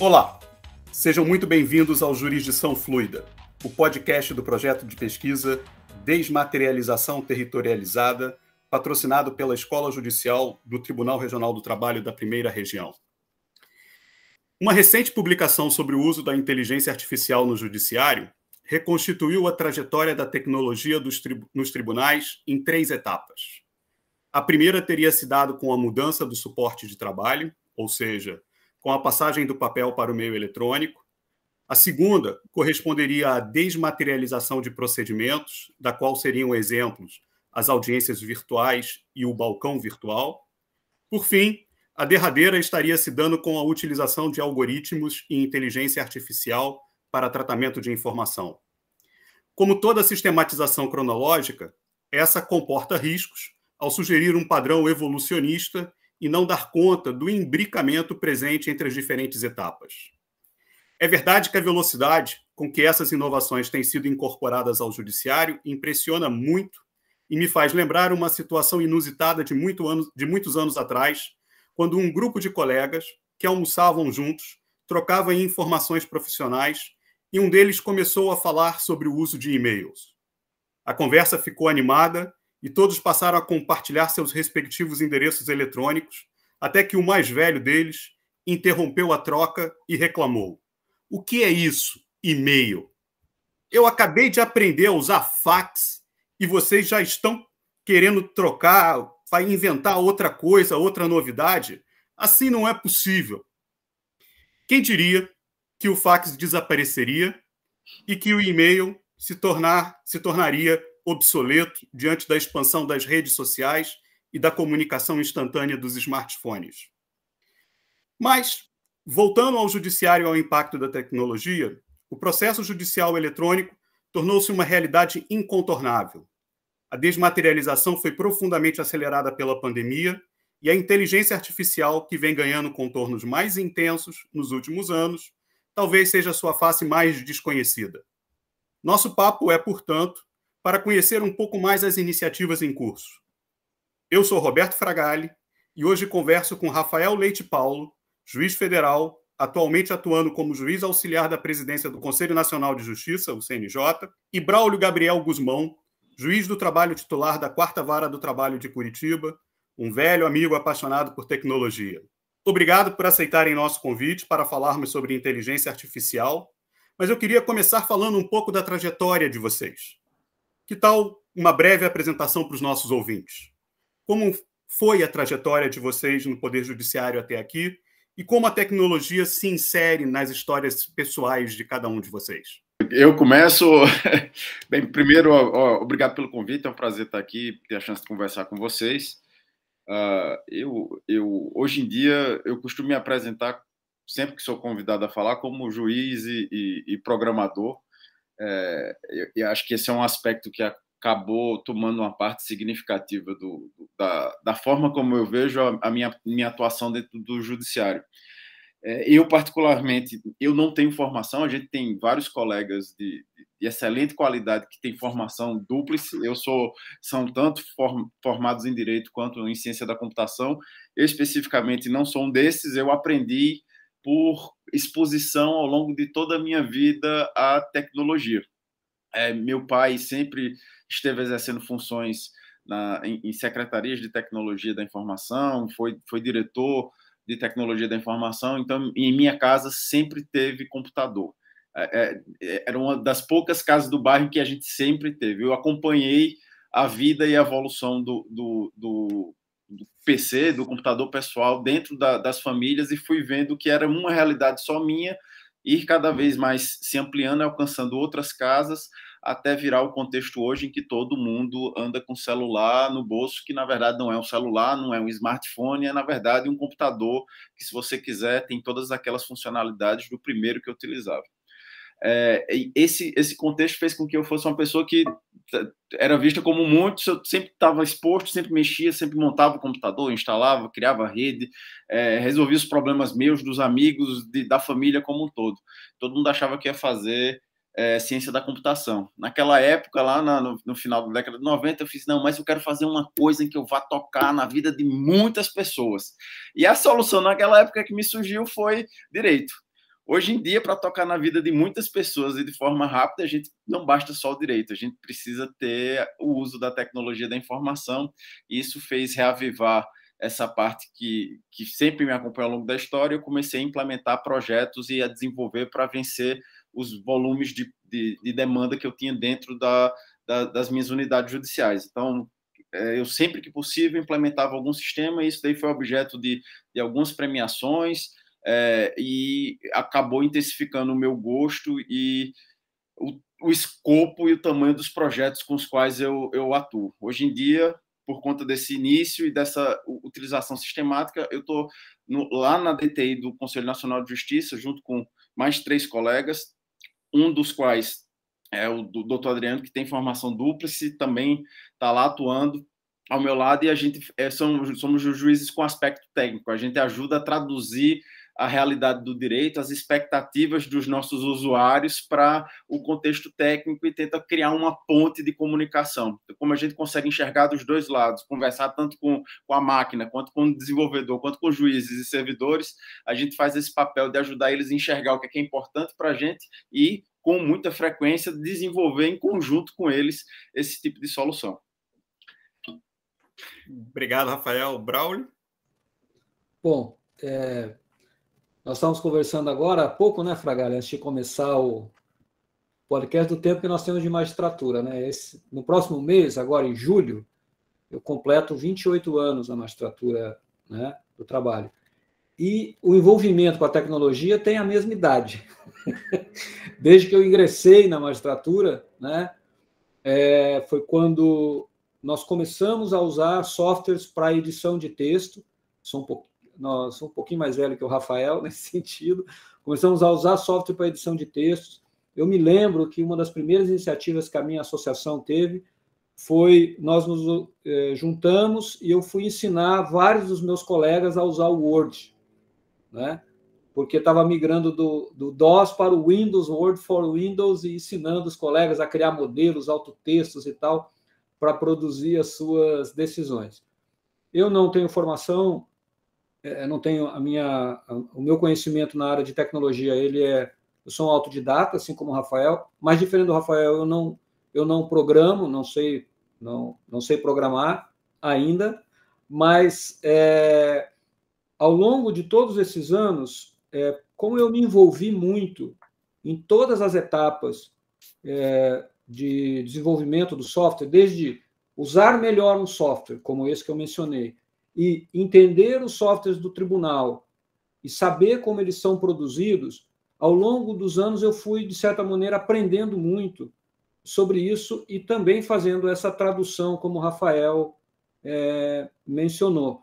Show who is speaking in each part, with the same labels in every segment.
Speaker 1: Olá, sejam muito bem-vindos ao Jurisdição Fluida, o podcast do projeto de pesquisa Desmaterialização Territorializada, patrocinado pela Escola Judicial do Tribunal Regional do Trabalho da Primeira Região. Uma recente publicação sobre o uso da inteligência artificial no judiciário reconstituiu a trajetória da tecnologia tri nos tribunais em três etapas. A primeira teria se dado com a mudança do suporte de trabalho, ou seja, com a passagem do papel para o meio eletrônico. A segunda corresponderia à desmaterialização de procedimentos, da qual seriam exemplos as audiências virtuais e o balcão virtual. Por fim, a derradeira estaria se dando com a utilização de algoritmos e inteligência artificial para tratamento de informação. Como toda sistematização cronológica, essa comporta riscos ao sugerir um padrão evolucionista e não dar conta do imbricamento presente entre as diferentes etapas. É verdade que a velocidade com que essas inovações têm sido incorporadas ao judiciário impressiona muito e me faz lembrar uma situação inusitada de, muito anos, de muitos anos atrás, quando um grupo de colegas que almoçavam juntos trocavam informações profissionais e um deles começou a falar sobre o uso de e-mails. A conversa ficou animada e todos passaram a compartilhar seus respectivos endereços eletrônicos, até que o mais velho deles interrompeu a troca e reclamou: O que é isso, e-mail? Eu acabei de aprender a usar fax e vocês já estão querendo trocar, vai inventar outra coisa, outra novidade? Assim não é possível. Quem diria que o fax desapareceria e que o e-mail se, tornar, se tornaria obsoleto diante da expansão das redes sociais e da comunicação instantânea dos smartphones. Mas, voltando ao judiciário e ao impacto da tecnologia, o processo judicial eletrônico tornou-se uma realidade incontornável. A desmaterialização foi profundamente acelerada pela pandemia e a inteligência artificial, que vem ganhando contornos mais intensos nos últimos anos, talvez seja sua face mais desconhecida. Nosso papo é, portanto, para conhecer um pouco mais as iniciativas em curso. Eu sou Roberto Fragali e hoje converso com Rafael Leite Paulo, juiz federal, atualmente atuando como juiz auxiliar da presidência do Conselho Nacional de Justiça, o CNJ, e Braulio Gabriel Guzmão, juiz do trabalho titular da Quarta Vara do Trabalho de Curitiba, um velho amigo apaixonado por tecnologia. Obrigado por aceitarem nosso convite para falarmos sobre inteligência artificial, mas eu queria começar falando um pouco da trajetória de vocês. Que tal uma breve apresentação para os nossos ouvintes? Como foi a trajetória de vocês no Poder Judiciário até aqui e como a tecnologia se insere nas histórias pessoais de cada um de vocês?
Speaker 2: Eu começo. Bem, primeiro, ó, obrigado pelo convite, é um prazer estar aqui, ter a chance de conversar com vocês. Uh, eu, eu, hoje em dia, eu costumo me apresentar sempre que sou convidado a falar como juiz e, e, e programador. É, eu, eu, acho que esse é um aspecto que acabou tomando uma parte significativa do, da, da, forma como eu vejo a, a minha, minha atuação dentro do judiciário. É, eu, particularmente, eu não tenho formação, a gente tem vários colegas de, de excelente qualidade que têm formação dúplice, eu sou, são tanto form, formados em Direito quanto em Ciência da Computação, eu especificamente não sou um desses, eu aprendi por exposição ao longo de toda a minha vida à tecnologia. É, meu pai sempre esteve exercendo funções na, em, em, secretarias de tecnologia da informação, foi, foi diretor de tecnologia da informação, então em minha casa sempre teve computador. É, é, é, era uma das poucas casas do bairro que a gente sempre teve. Eu acompanhei a vida e a evolução do, do, do PC, do computador pessoal, dentro da, das famílias e fui vendo que era uma realidade só minha, ir cada vez mais se ampliando, alcançando outras casas, até virar o contexto hoje em que todo mundo anda com celular no bolso, que na verdade não é um celular, não é um smartphone, é na verdade um computador que, se você quiser, tem todas aquelas funcionalidades do primeiro que eu utilizava é, esse, esse contexto fez com que eu fosse uma pessoa que era vista como muitos, eu sempre estava exposto, sempre mexia, sempre montava o computador, instalava, criava rede, é, resolvia os problemas meus, dos amigos, de, da família como um todo. Todo mundo achava que ia fazer é, ciência da computação. Naquela época, lá na, no, no, final da década de 90, eu fiz, não, mas eu quero fazer uma coisa em que eu vá tocar na vida de muitas pessoas. E a solução naquela época que me surgiu foi direito. Hoje em dia, para tocar na vida de muitas pessoas e de forma rápida, a gente não basta só o direito, a gente precisa ter o uso da tecnologia da informação, isso fez reavivar essa parte que, que sempre me acompanhou ao longo da história. Eu comecei a implementar projetos e a desenvolver para vencer os volumes de, de, de, demanda que eu tinha dentro da, da, das minhas unidades judiciais. Então, é, eu sempre que possível implementava algum sistema, e isso daí foi objeto de, de algumas premiações é, e acabou intensificando o meu gosto e o, o, escopo e o tamanho dos projetos com os quais eu, eu atuo. Hoje em dia, por conta desse início e dessa utilização sistemática, eu estou lá na DTI do Conselho Nacional de Justiça, junto com mais três colegas, um dos quais é o do doutor Adriano, que tem formação dúplice, também está lá atuando ao meu lado, e a gente é, somos, somos juízes com aspecto técnico, a gente ajuda a traduzir a realidade do direito, as expectativas dos nossos usuários para o contexto técnico e tenta criar uma ponte de comunicação. Como a gente consegue enxergar dos dois lados, conversar tanto com, com a máquina, quanto com o desenvolvedor, quanto com juízes e servidores, a gente faz esse papel de ajudar eles a enxergar o que é, que é importante para a gente e, com muita frequência, desenvolver em conjunto com eles esse tipo de solução. Obrigado, Rafael. Braulio?
Speaker 3: Bom, é, nós estávamos conversando agora há pouco, né, Fragalha, antes de começar o podcast do tempo que nós temos de magistratura, né? Esse, no próximo mês, agora em julho, eu completo 28 anos na magistratura, né, do trabalho. E o envolvimento com a tecnologia tem a mesma idade. Desde que eu ingressei na magistratura, né, é, foi quando nós começamos a usar softwares para edição de texto, são nós sou um pouquinho mais velho que o Rafael nesse sentido, começamos a usar software para edição de textos. Eu me lembro que uma das primeiras iniciativas que a minha associação teve foi nós nos eh, juntamos e eu fui ensinar vários dos meus colegas a usar o Word, né? Porque estava migrando do, do, DOS para o Windows, Word for Windows, e ensinando os colegas a criar modelos, autotextos e tal, para produzir as suas decisões. Eu não tenho formação é, não tenho a minha, o meu conhecimento na área de tecnologia, ele é, eu sou um autodidata, assim como o Rafael, mas diferente do Rafael, eu não, eu não programo, não sei, não, não sei programar ainda, mas é, ao longo de todos esses anos, é, como eu me envolvi muito em todas as etapas é, de desenvolvimento do software, desde usar melhor um software, como esse que eu mencionei, e entender os softwares do tribunal e saber como eles são produzidos, ao longo dos anos eu fui, de certa maneira, aprendendo muito sobre isso e também fazendo essa tradução, como o Rafael é, mencionou.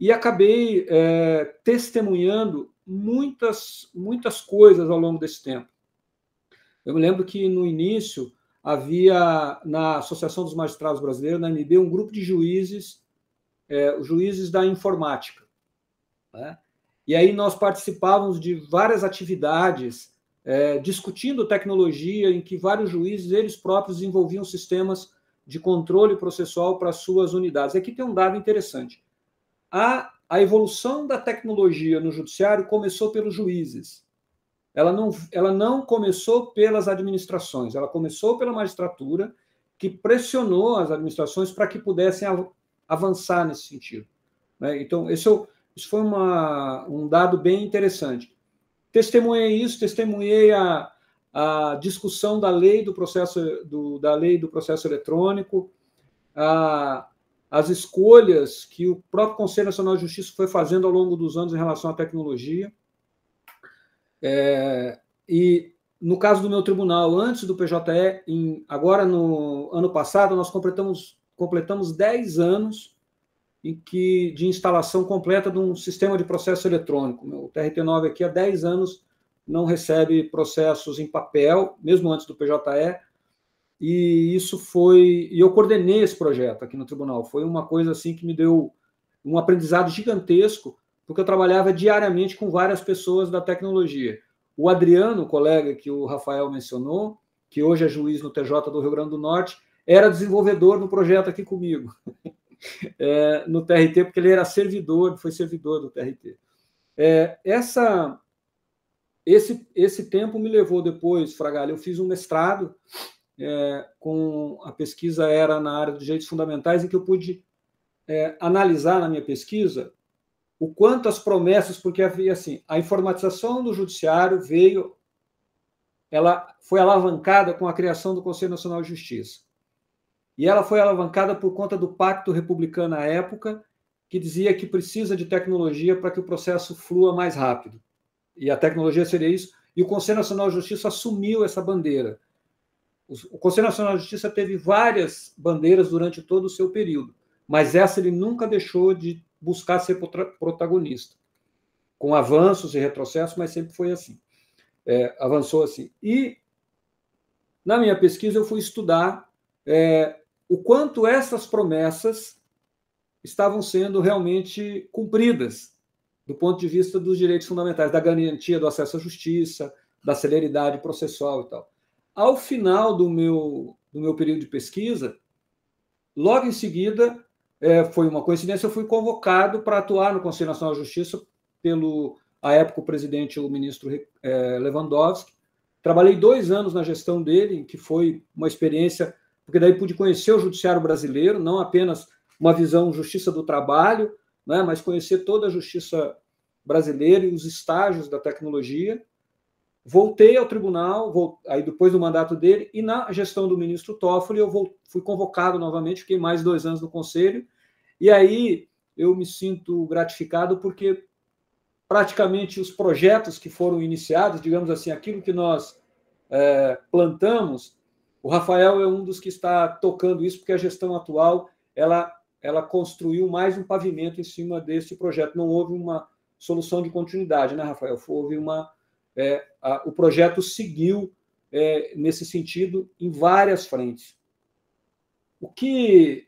Speaker 3: E acabei é, testemunhando muitas, muitas coisas ao longo desse tempo. Eu me lembro que, no início, havia na Associação dos Magistrados Brasileiros, na MB, um grupo de juízes é, os juízes da informática. Né? E aí nós participávamos de várias atividades é, discutindo tecnologia, em que vários juízes, eles próprios, desenvolviam sistemas de controle processual para suas unidades. Aqui tem um dado interessante. A, a evolução da tecnologia no judiciário começou pelos juízes. Ela não, ela não começou pelas administrações, ela começou pela magistratura, que pressionou as administrações para que pudessem avançar nesse sentido. Né? Então, esse é isso foi uma, um dado bem interessante. Testemunhei isso, testemunhei a, a discussão da lei do processo do, da lei do processo eletrônico, a, as escolhas que o próprio Conselho Nacional de Justiça foi fazendo ao longo dos anos em relação à tecnologia. É, e no caso do meu tribunal, antes do PJE, em, agora no ano passado, nós completamos completamos 10 anos em que de instalação completa de um sistema de processo eletrônico. O TRT9 aqui há 10 anos não recebe processos em papel, mesmo antes do PJE, e isso foi... E eu coordenei esse projeto aqui no tribunal. Foi uma coisa assim que me deu um aprendizado gigantesco, porque eu trabalhava diariamente com várias pessoas da tecnologia. O Adriano, o colega que o Rafael mencionou, que hoje é juiz no TJ do Rio Grande do Norte, era desenvolvedor no projeto aqui comigo, é, no TRT, porque ele era servidor, foi servidor do TRT. É, essa, esse, esse tempo me levou depois, Fragalho, eu fiz um mestrado, é, com a pesquisa era na área dos direitos fundamentais, em que eu pude é, analisar na minha pesquisa o quanto as promessas, porque havia assim, a informatização do judiciário veio, ela foi alavancada com a criação do Conselho Nacional de Justiça. E ela foi alavancada por conta do Pacto Republicano à época, que dizia que precisa de tecnologia para que o processo flua mais rápido. E a tecnologia seria isso. E o Conselho Nacional de Justiça assumiu essa bandeira. O Conselho Nacional de Justiça teve várias bandeiras durante todo o seu período, mas essa ele nunca deixou de buscar ser protagonista, com avanços e retrocessos, mas sempre foi assim. É, avançou assim. E na minha pesquisa eu fui estudar é, o quanto essas promessas estavam sendo realmente cumpridas do ponto de vista dos direitos fundamentais, da garantia do acesso à justiça, da celeridade processual e tal. Ao final do meu, do meu período de pesquisa, logo em seguida, é, foi uma coincidência, eu fui convocado para atuar no Conselho Nacional de Justiça pelo, à época, o presidente, o ministro é, Lewandowski. Trabalhei dois anos na gestão dele, que foi uma experiência porque daí pude conhecer o judiciário brasileiro, não apenas uma visão justiça do trabalho, né, mas conhecer toda a justiça brasileira e os estágios da tecnologia. Voltei ao tribunal, vou, aí depois do mandato dele, e na gestão do ministro Toffoli eu vou, fui convocado novamente, fiquei mais dois anos no conselho, e aí eu me sinto gratificado porque praticamente os projetos que foram iniciados, digamos assim, aquilo que nós é, plantamos, o Rafael é um dos que está tocando isso, porque a gestão atual ela, ela construiu mais um pavimento em cima desse projeto. Não houve uma solução de continuidade, né, Rafael? Houve uma. É, a, o projeto seguiu é, nesse sentido em várias frentes. O que,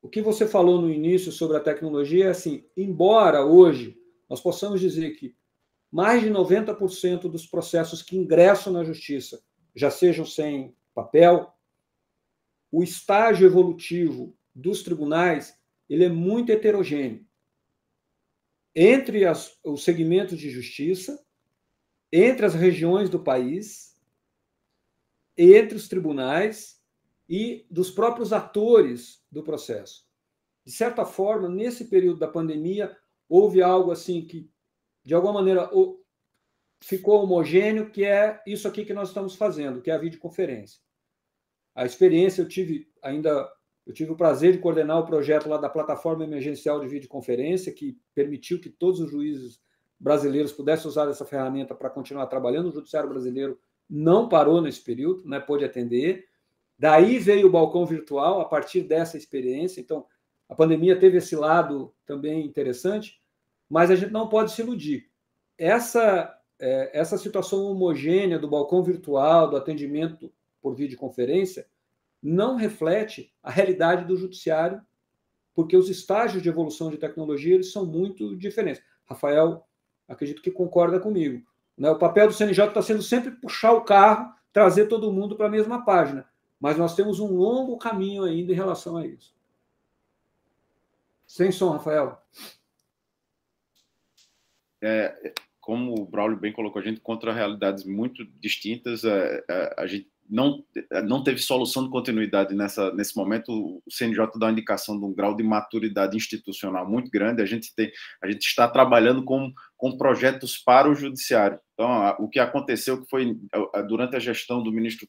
Speaker 3: o que você falou no início sobre a tecnologia é assim: embora hoje nós possamos dizer que mais de 90% dos processos que ingressam na justiça já sejam sem papel, o estágio evolutivo dos tribunais ele é muito heterogêneo entre as, os segmentos de justiça, entre as regiões do país, entre os tribunais e dos próprios atores do processo. De certa forma, nesse período da pandemia, houve algo assim que, de alguma maneira, ficou homogêneo, que é isso aqui que nós estamos fazendo, que é a videoconferência. A experiência eu tive ainda eu tive o prazer de coordenar o projeto lá da plataforma emergencial de videoconferência que permitiu que todos os juízes brasileiros pudessem usar essa ferramenta para continuar trabalhando. O judiciário brasileiro não parou nesse período, né, pôde atender. Daí veio o balcão virtual a partir dessa experiência. Então, a pandemia teve esse lado também interessante, mas a gente não pode se iludir. Essa é, essa situação homogênea do balcão virtual, do atendimento por videoconferência, não reflete a realidade do judiciário, porque os estágios de evolução de tecnologia eles são muito diferentes. Rafael, acredito que concorda comigo. Né? O papel do CNJ está sendo sempre puxar o carro, trazer todo mundo para a mesma página. Mas nós temos um longo caminho ainda em relação a isso.
Speaker 2: Sem som, Rafael. É, como o Braulio bem colocou, a gente contra realidades muito distintas, a, é, a, é, a gente não, é, não teve solução de continuidade nessa, nesse momento. O CNJ dá uma indicação de um grau de maturidade institucional muito grande. A gente, tem, a gente está trabalhando com, com projetos para o judiciário. Então, a, o que aconteceu que foi durante a gestão do ministro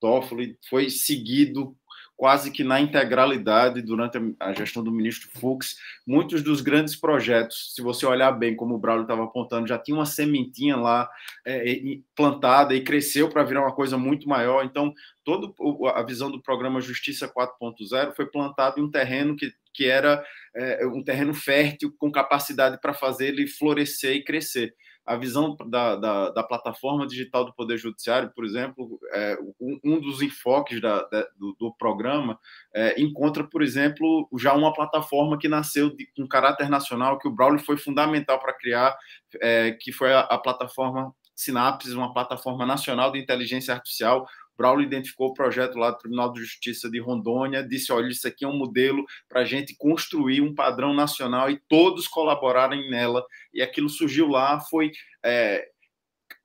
Speaker 2: Toffoli foi seguido quase que na integralidade durante a gestão do ministro Fux. Muitos dos grandes projetos, se você olhar bem, como o Braulio estava apontando, já tinha uma sementinha lá é, plantada e cresceu para virar uma coisa muito maior. Então, toda a visão do programa Justiça 4.0 foi plantada em um terreno que, que era é, um terreno fértil, com capacidade para fazer ele florescer e crescer a visão da, da, da, plataforma digital do Poder Judiciário, por exemplo, é, um, um, dos enfoques da, da, do, do, programa é, encontra, por exemplo, já uma plataforma que nasceu de, com caráter nacional, que o Braulio foi fundamental para criar, é, que foi a, a plataforma Sinapses, uma plataforma nacional de inteligência artificial, Braulio identificou o projeto lá do Tribunal de Justiça de Rondônia, disse: olha, isso aqui é um modelo para a gente construir um padrão nacional e todos colaborarem nela. E aquilo surgiu lá, foi é,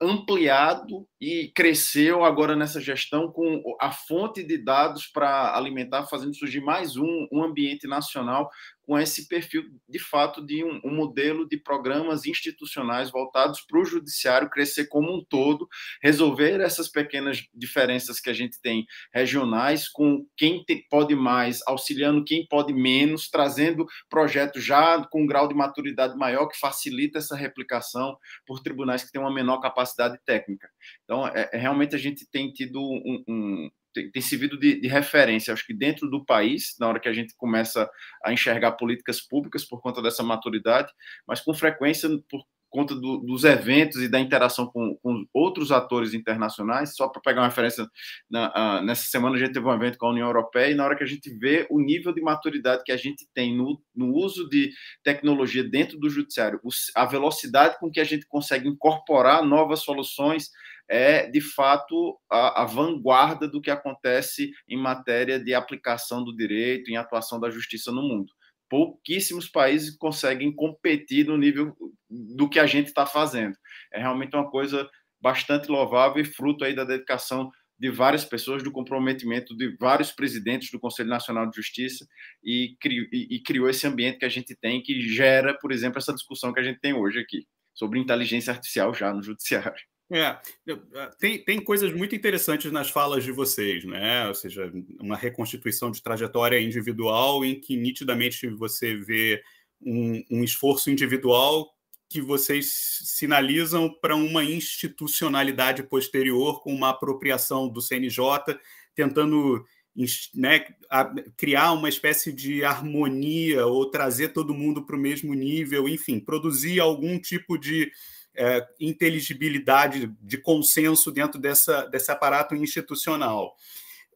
Speaker 2: ampliado e cresceu agora nessa gestão com a fonte de dados para alimentar, fazendo surgir mais um, um ambiente nacional com esse perfil, de fato, de um, um modelo de programas institucionais voltados para o judiciário crescer como um todo, resolver essas pequenas diferenças que a gente tem regionais, com quem te, pode mais, auxiliando quem pode menos, trazendo projetos já com um grau de maturidade maior que facilita essa replicação por tribunais que têm uma menor capacidade técnica. Então, é, é, realmente a gente tem tido um, um tem, tem, servido de, de, referência, acho que dentro do país, na hora que a gente começa a enxergar políticas públicas por conta dessa maturidade, mas com frequência, por conta do, dos eventos e da interação com, com outros atores internacionais, só para pegar uma referência, na, nessa semana a gente teve um evento com a União Europeia, e na hora que a gente vê o nível de maturidade que a gente tem no, no uso de tecnologia dentro do judiciário, a velocidade com que a gente consegue incorporar novas soluções é, de fato, a, a, vanguarda do que acontece em matéria de aplicação do direito, em atuação da justiça no mundo. Pouquíssimos países conseguem competir no nível do que a gente está fazendo. É realmente uma coisa bastante louvável e fruto aí da dedicação de várias pessoas, do comprometimento de vários presidentes do Conselho Nacional de Justiça e, cri, e, e criou esse ambiente que a gente tem, que gera, por exemplo, essa discussão que a gente tem hoje aqui sobre inteligência artificial já no judiciário.
Speaker 1: É, ah, tem, tem coisas muito interessantes nas falas de vocês, né? Ou seja, uma reconstituição de trajetória individual em que nitidamente você vê um, um esforço individual que vocês sinalizam para uma institucionalidade posterior com uma apropriação do CNJ, tentando né, criar uma espécie de harmonia ou trazer todo mundo para o mesmo nível, enfim, produzir algum tipo de é, inteligibilidade de consenso dentro dessa, desse aparato institucional.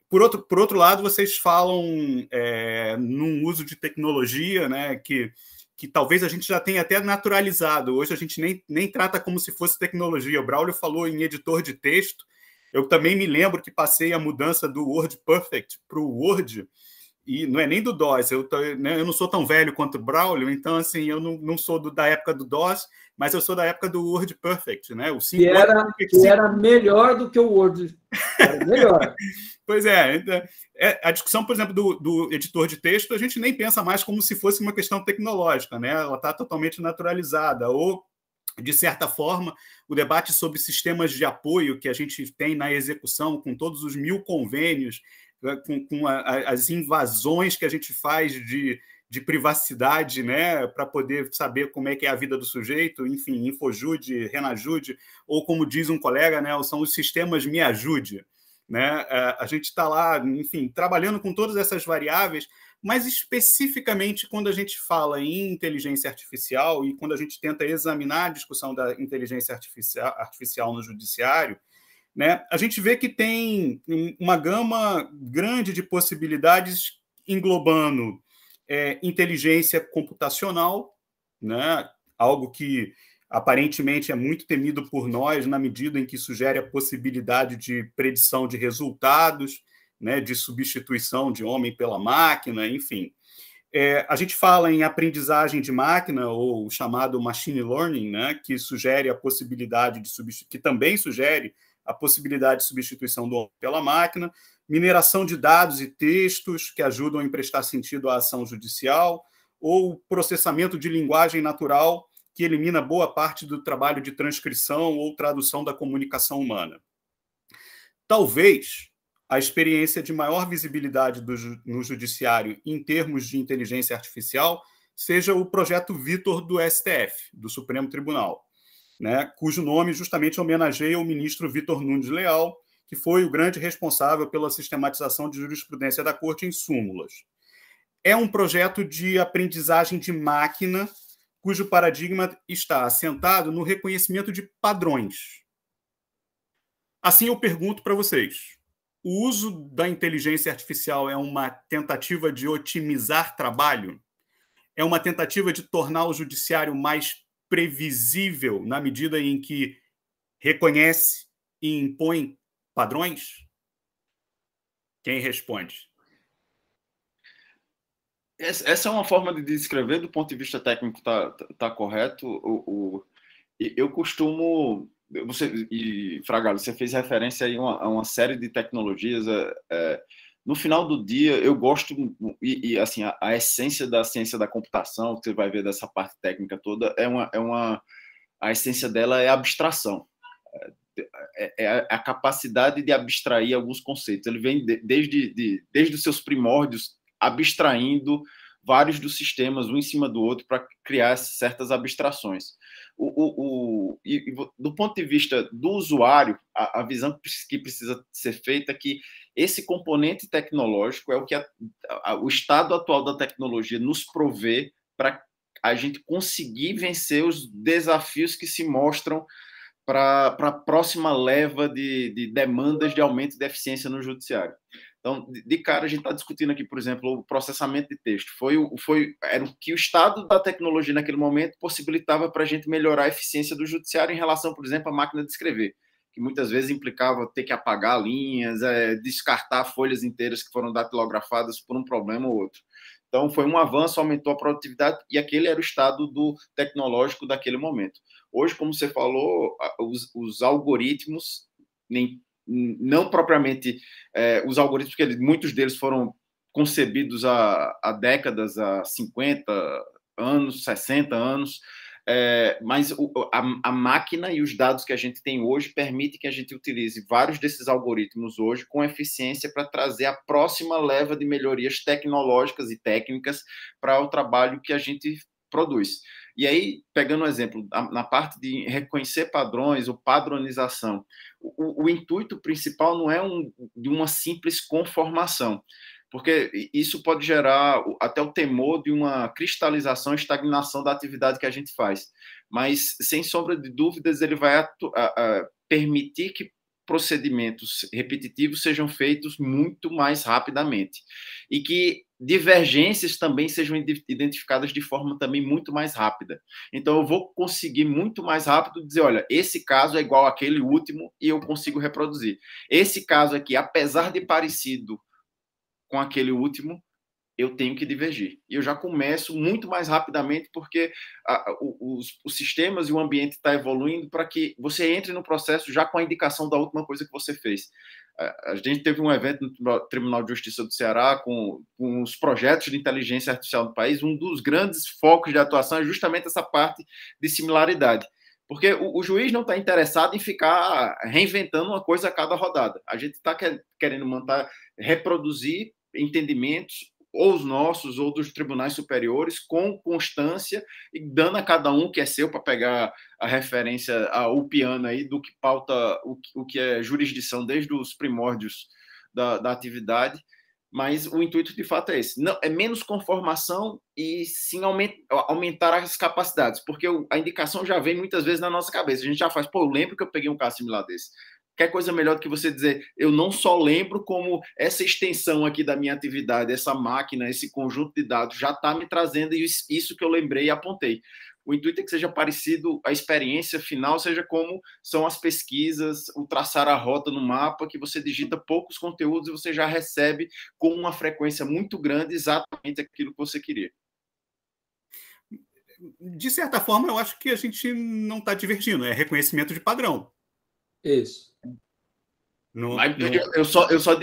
Speaker 1: Por outro, por outro lado, vocês falam é, num uso de tecnologia né, que, que talvez a gente já tenha até naturalizado. Hoje a gente nem, nem trata como se fosse tecnologia. O Braulio falou em editor de texto. Eu também me lembro que passei a mudança do Word Perfect para o Word e não é nem do DOS, eu, tô, né, eu não sou tão velho quanto o Braulio, então assim, eu não, não sou do, da época do DOS, mas eu sou da época do Word Perfect, né? O 5 que era, que era
Speaker 3: melhor do que o Word.
Speaker 1: Era melhor. pois é, então, é, a discussão, por exemplo, do, do editor de texto, a gente nem pensa mais como se fosse uma questão tecnológica, né? Ela está totalmente naturalizada, ou de certa forma, o debate sobre sistemas de apoio que a gente tem na execução, com todos os mil convênios com, com a, a, as invasões que a gente faz de, de privacidade, né, para poder saber como é que é a vida do sujeito, enfim, infojude, renajude, ou como diz um colega, né, são os sistemas me ajude, né? É, a gente está lá, enfim, trabalhando com todas essas variáveis, mas especificamente quando a gente fala em inteligência artificial e quando a gente tenta examinar a discussão da inteligência artificial, artificial no judiciário, né? A gente vê que tem uma gama grande de possibilidades englobando é, inteligência computacional, né? algo que aparentemente é muito temido por nós na medida em que sugere a possibilidade de predição de resultados, né? de substituição de homem pela máquina, enfim. É, a gente fala em aprendizagem de máquina, ou chamado machine learning, né? que sugere a possibilidade de substituir, que também sugere a possibilidade de substituição do homem pela máquina, mineração de dados e textos que ajudam a emprestar sentido à ação judicial, ou processamento de linguagem natural que elimina boa parte do trabalho de transcrição ou tradução da comunicação humana. Talvez a experiência de maior visibilidade do, no judiciário em termos de inteligência artificial seja o projeto Vitor do STF, do Supremo Tribunal, né, cujo nome justamente homenageia o ministro Vitor Nunes Leal, que foi o grande responsável pela sistematização de jurisprudência da Corte em súmulas. É um projeto de aprendizagem de máquina cujo paradigma está assentado no reconhecimento de padrões. Assim, eu pergunto para vocês: o uso da inteligência artificial é uma tentativa de otimizar trabalho? É uma tentativa de tornar o judiciário mais previsível na medida em que reconhece e impõe padrões? Quem
Speaker 2: responde? Essa é uma forma de descrever, do ponto de vista técnico, tá, tá, tá correto. O, o, eu costumo. Você, e, Fragalo, você fez referência aí a uma, a uma série de tecnologias. É, é, no final do dia, eu gosto, e, e assim, a, a, essência da ciência da computação, que você vai ver dessa parte técnica toda, é uma. É uma a essência dela é a abstração. É, é, é a capacidade de abstrair alguns conceitos. Ele vem de, desde, de, desde os seus primórdios, abstraindo vários dos sistemas um em cima do outro para criar certas abstrações. O, o, o e, do ponto de vista do usuário, a, a, visão que precisa ser feita é que esse componente tecnológico é o que a, a, o estado atual da tecnologia nos provê para a gente conseguir vencer os desafios que se mostram para a próxima leva de, de demandas de aumento de eficiência no judiciário. Então, de cara, a gente está discutindo aqui, por exemplo, o processamento de texto. Foi, foi, era o que o estado da tecnologia naquele momento possibilitava para a gente melhorar a eficiência do judiciário em relação, por exemplo, à máquina de escrever, que muitas vezes implicava ter que apagar linhas, é, descartar folhas inteiras que foram datilografadas por um problema ou outro. Então, foi um avanço, aumentou a produtividade e aquele era o estado do tecnológico daquele momento. Hoje, como você falou, os, os algoritmos nem não propriamente é, os algoritmos, porque muitos deles foram concebidos há, há décadas, há 50 anos, 60 anos, é, mas o, a, a, máquina e os dados que a gente tem hoje permitem que a gente utilize vários desses algoritmos hoje com eficiência para trazer a próxima leva de melhorias tecnológicas e técnicas para o trabalho que a gente produz. E aí, pegando um exemplo, na parte de reconhecer padrões ou padronização, o, o, intuito principal não é um, de uma simples conformação, porque isso pode gerar até o temor de uma cristalização, estagnação da atividade que a gente faz. Mas, sem sombra de dúvidas, ele vai a, a, permitir que procedimentos repetitivos sejam feitos muito mais rapidamente e que divergências também sejam identificadas de forma também muito mais rápida. Então eu vou conseguir muito mais rápido dizer, olha, esse caso é igual àquele último e eu consigo reproduzir. Esse caso aqui, apesar de parecido com aquele último, eu tenho que divergir. E eu já começo muito mais rapidamente, porque a, os, os, sistemas e o ambiente está evoluindo para que você entre no processo já com a indicação da última coisa que você fez. A, a gente teve um evento no Tribunal de Justiça do Ceará com, com os projetos de inteligência artificial do país. Um dos grandes focos de atuação é justamente essa parte de similaridade. Porque o, o, juiz não está interessado em ficar reinventando uma coisa a cada rodada. A gente está quer, querendo manter, reproduzir entendimentos ou os nossos, ou dos tribunais superiores, com constância e dando a cada um que é seu, para pegar a referência ao piano aí, do que pauta o, o que é jurisdição desde os primórdios da, da atividade. Mas o intuito de fato é esse: não é menos conformação e sim aumentar as capacidades, porque a indicação já vem muitas vezes na nossa cabeça. A gente já faz, pô, eu lembro que eu peguei um caso similar desse. Quer coisa melhor do que você dizer, eu não só lembro como essa extensão aqui da minha atividade, essa máquina, esse conjunto de dados já está me trazendo isso que eu lembrei e apontei. O intuito é que seja parecido, a experiência final seja como são as pesquisas, o traçar a rota no mapa, que você digita poucos conteúdos e você já recebe com uma frequência muito grande exatamente aquilo que você queria.
Speaker 1: De certa forma, eu acho que a gente não está divergindo, é reconhecimento
Speaker 2: de padrão. Isso. No, Mas, no... Eu, só, eu só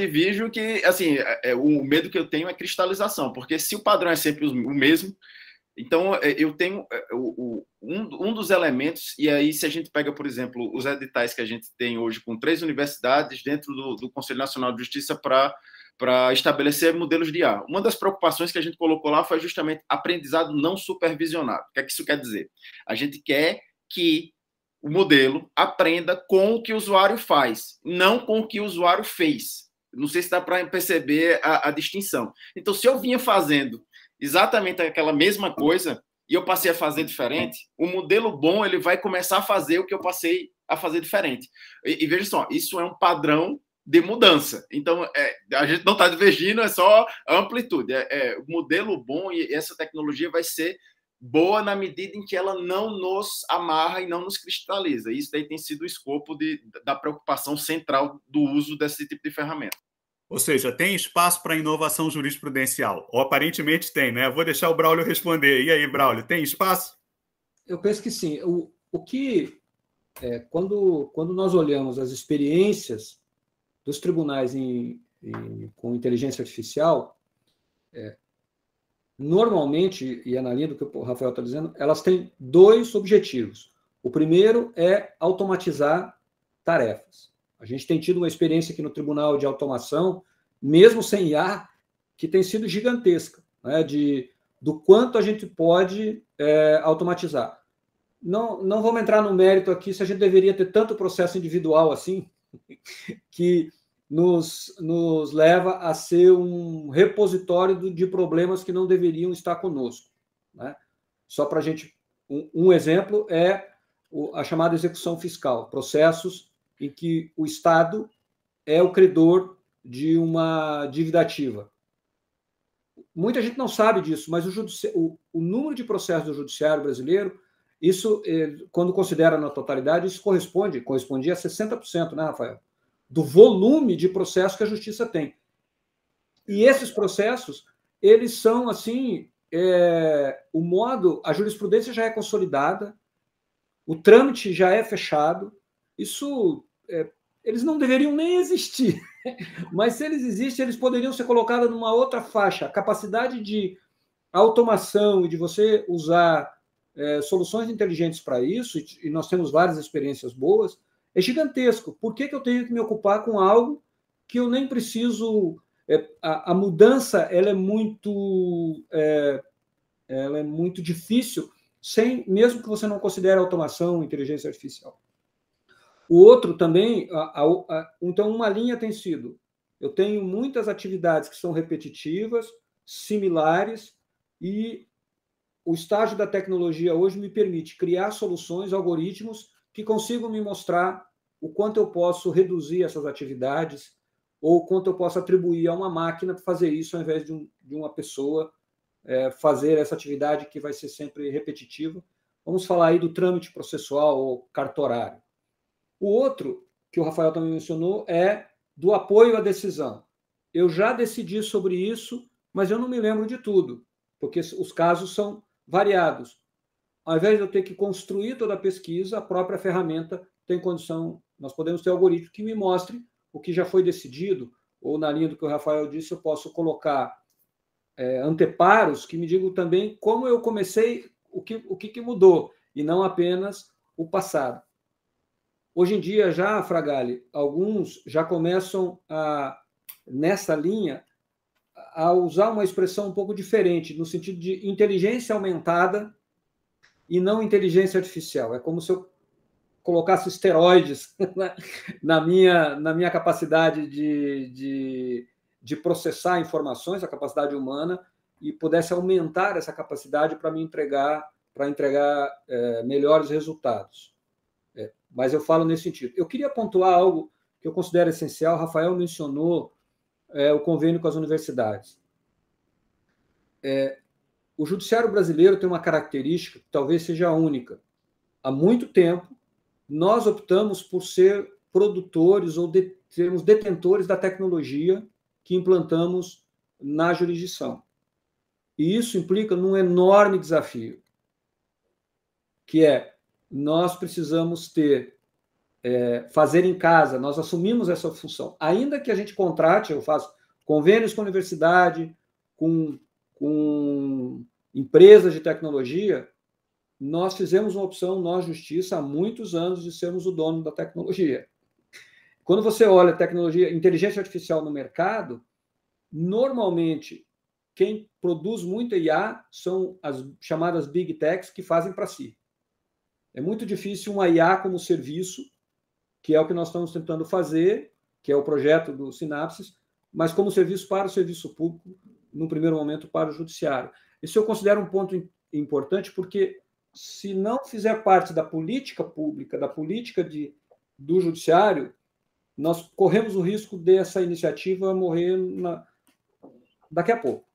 Speaker 2: que, assim, é, é, o medo que eu tenho é cristalização, porque se o padrão é sempre o mesmo, então é, eu tenho é, o, o, um, um dos elementos, e aí se a gente pega, por exemplo, os editais que a gente tem hoje com três universidades dentro do, do Conselho Nacional de Justiça para para estabelecer modelos de A. Uma das preocupações que a gente colocou lá foi justamente aprendizado não supervisionado. O que é que isso quer dizer? A gente quer que o modelo aprenda com o que o usuário faz, não com o que o usuário fez. Não sei se dá para perceber a, a, distinção. Então, se eu vinha fazendo exatamente aquela mesma coisa e eu passei a fazer diferente, o modelo bom ele vai começar a fazer o que eu passei a fazer diferente. E, e veja só, isso é um padrão de mudança. Então, é, a gente não está divergindo, é só amplitude. É, é, o modelo bom e essa tecnologia vai ser boa na medida em que ela não nos amarra e não nos cristaliza. Isso daí tem sido o escopo de, da preocupação central do uso desse tipo de ferramenta. Ou
Speaker 1: seja, tem espaço para inovação jurisprudencial? Ou aparentemente tem, né? Vou deixar o Braulio responder. E aí, Braulio, tem espaço? Eu penso que sim. O, o que, é,
Speaker 3: quando, quando nós olhamos as experiências dos tribunais em, em, com inteligência artificial, é, normalmente, e é na linha do que o Rafael está dizendo, elas têm dois objetivos. O primeiro é automatizar tarefas. A gente tem tido uma experiência aqui no tribunal de automação, mesmo sem IA, que tem sido gigantesca, né? de, do quanto a gente pode é, automatizar. Não, não vamos entrar no mérito aqui se a gente deveria ter tanto processo individual assim, que nos, nos leva a ser um repositório de problemas que não deveriam estar conosco. Né? Só para a gente. Um, um, exemplo é a chamada execução fiscal, processos em que o Estado é o credor de uma dívida ativa. Muita gente não sabe disso, mas o, o, o número de processos do judiciário brasileiro, isso, eh, quando considera na totalidade, isso corresponde, correspondia a 60%, né, Rafael? do volume de processo que a justiça tem. E esses processos, eles são assim, é, o modo, a jurisprudência já é consolidada, o trâmite já é fechado. Isso, é, eles não deveriam nem existir, mas se eles existem, eles poderiam ser colocados numa outra faixa. A capacidade de automação e de você usar é, soluções inteligentes para isso, e nós temos várias experiências boas, é gigantesco. Por que, que eu tenho que me ocupar com algo que eu nem preciso? É, a, a, mudança ela é muito é, ela é muito difícil, sem mesmo que você não considere automação, inteligência artificial. O outro também, a, a, então uma linha tem sido, eu tenho muitas atividades que são repetitivas, similares e o estágio da tecnologia hoje me permite criar soluções, algoritmos que consigam me mostrar o quanto eu posso reduzir essas atividades ou quanto eu posso atribuir a uma máquina para fazer isso ao invés de, um, de uma pessoa é, fazer essa atividade que vai ser sempre repetitiva. Vamos falar aí do trâmite processual ou cartorário. O outro, que o Rafael também mencionou, é do apoio à decisão. Eu já decidi sobre isso, mas eu não me lembro de tudo, porque os casos são variados ao invés de eu ter que construir toda a pesquisa, a própria ferramenta tem condição, nós podemos ter algoritmo que me mostre o que já foi decidido, ou na linha do que o Rafael disse, eu posso colocar é, anteparos que me digam também como eu comecei, o que, o que, que mudou, e não apenas o passado. Hoje em dia, já, Fragale, alguns já começam a, nessa linha a usar uma expressão um pouco diferente, no sentido de inteligência aumentada e não inteligência artificial. É como se eu colocasse esteroides né, na, minha, na minha capacidade de, de, de processar informações, a capacidade humana, e pudesse aumentar essa capacidade para me entregar para entregar é, melhores resultados. É, mas eu falo nesse sentido. Eu queria pontuar algo que eu considero essencial. O Rafael mencionou é, o convênio com as universidades. É, o judiciário brasileiro tem uma característica que talvez seja única. Há muito tempo, nós optamos por ser produtores ou de, sermos detentores da tecnologia que implantamos na jurisdição. E isso implica num enorme desafio, que é nós precisamos ter é, fazer em casa, nós assumimos essa função. Ainda que a gente contrate, eu faço convênios com a universidade, com, com empresas de tecnologia, nós fizemos uma opção, nós, justiça, há muitos anos de sermos o dono da tecnologia. Quando você olha tecnologia, inteligência artificial no mercado, normalmente quem produz muita IA são as chamadas big techs que fazem para si. É muito difícil uma IA como serviço, que é o que nós estamos tentando fazer, que é o projeto do Sinapses, mas como serviço para o serviço público, no primeiro momento para o judiciário. Isso eu considero um ponto importante, porque se não fizer parte da política pública, da política de, do judiciário, nós corremos o risco dessa iniciativa morrer na, daqui a pouco.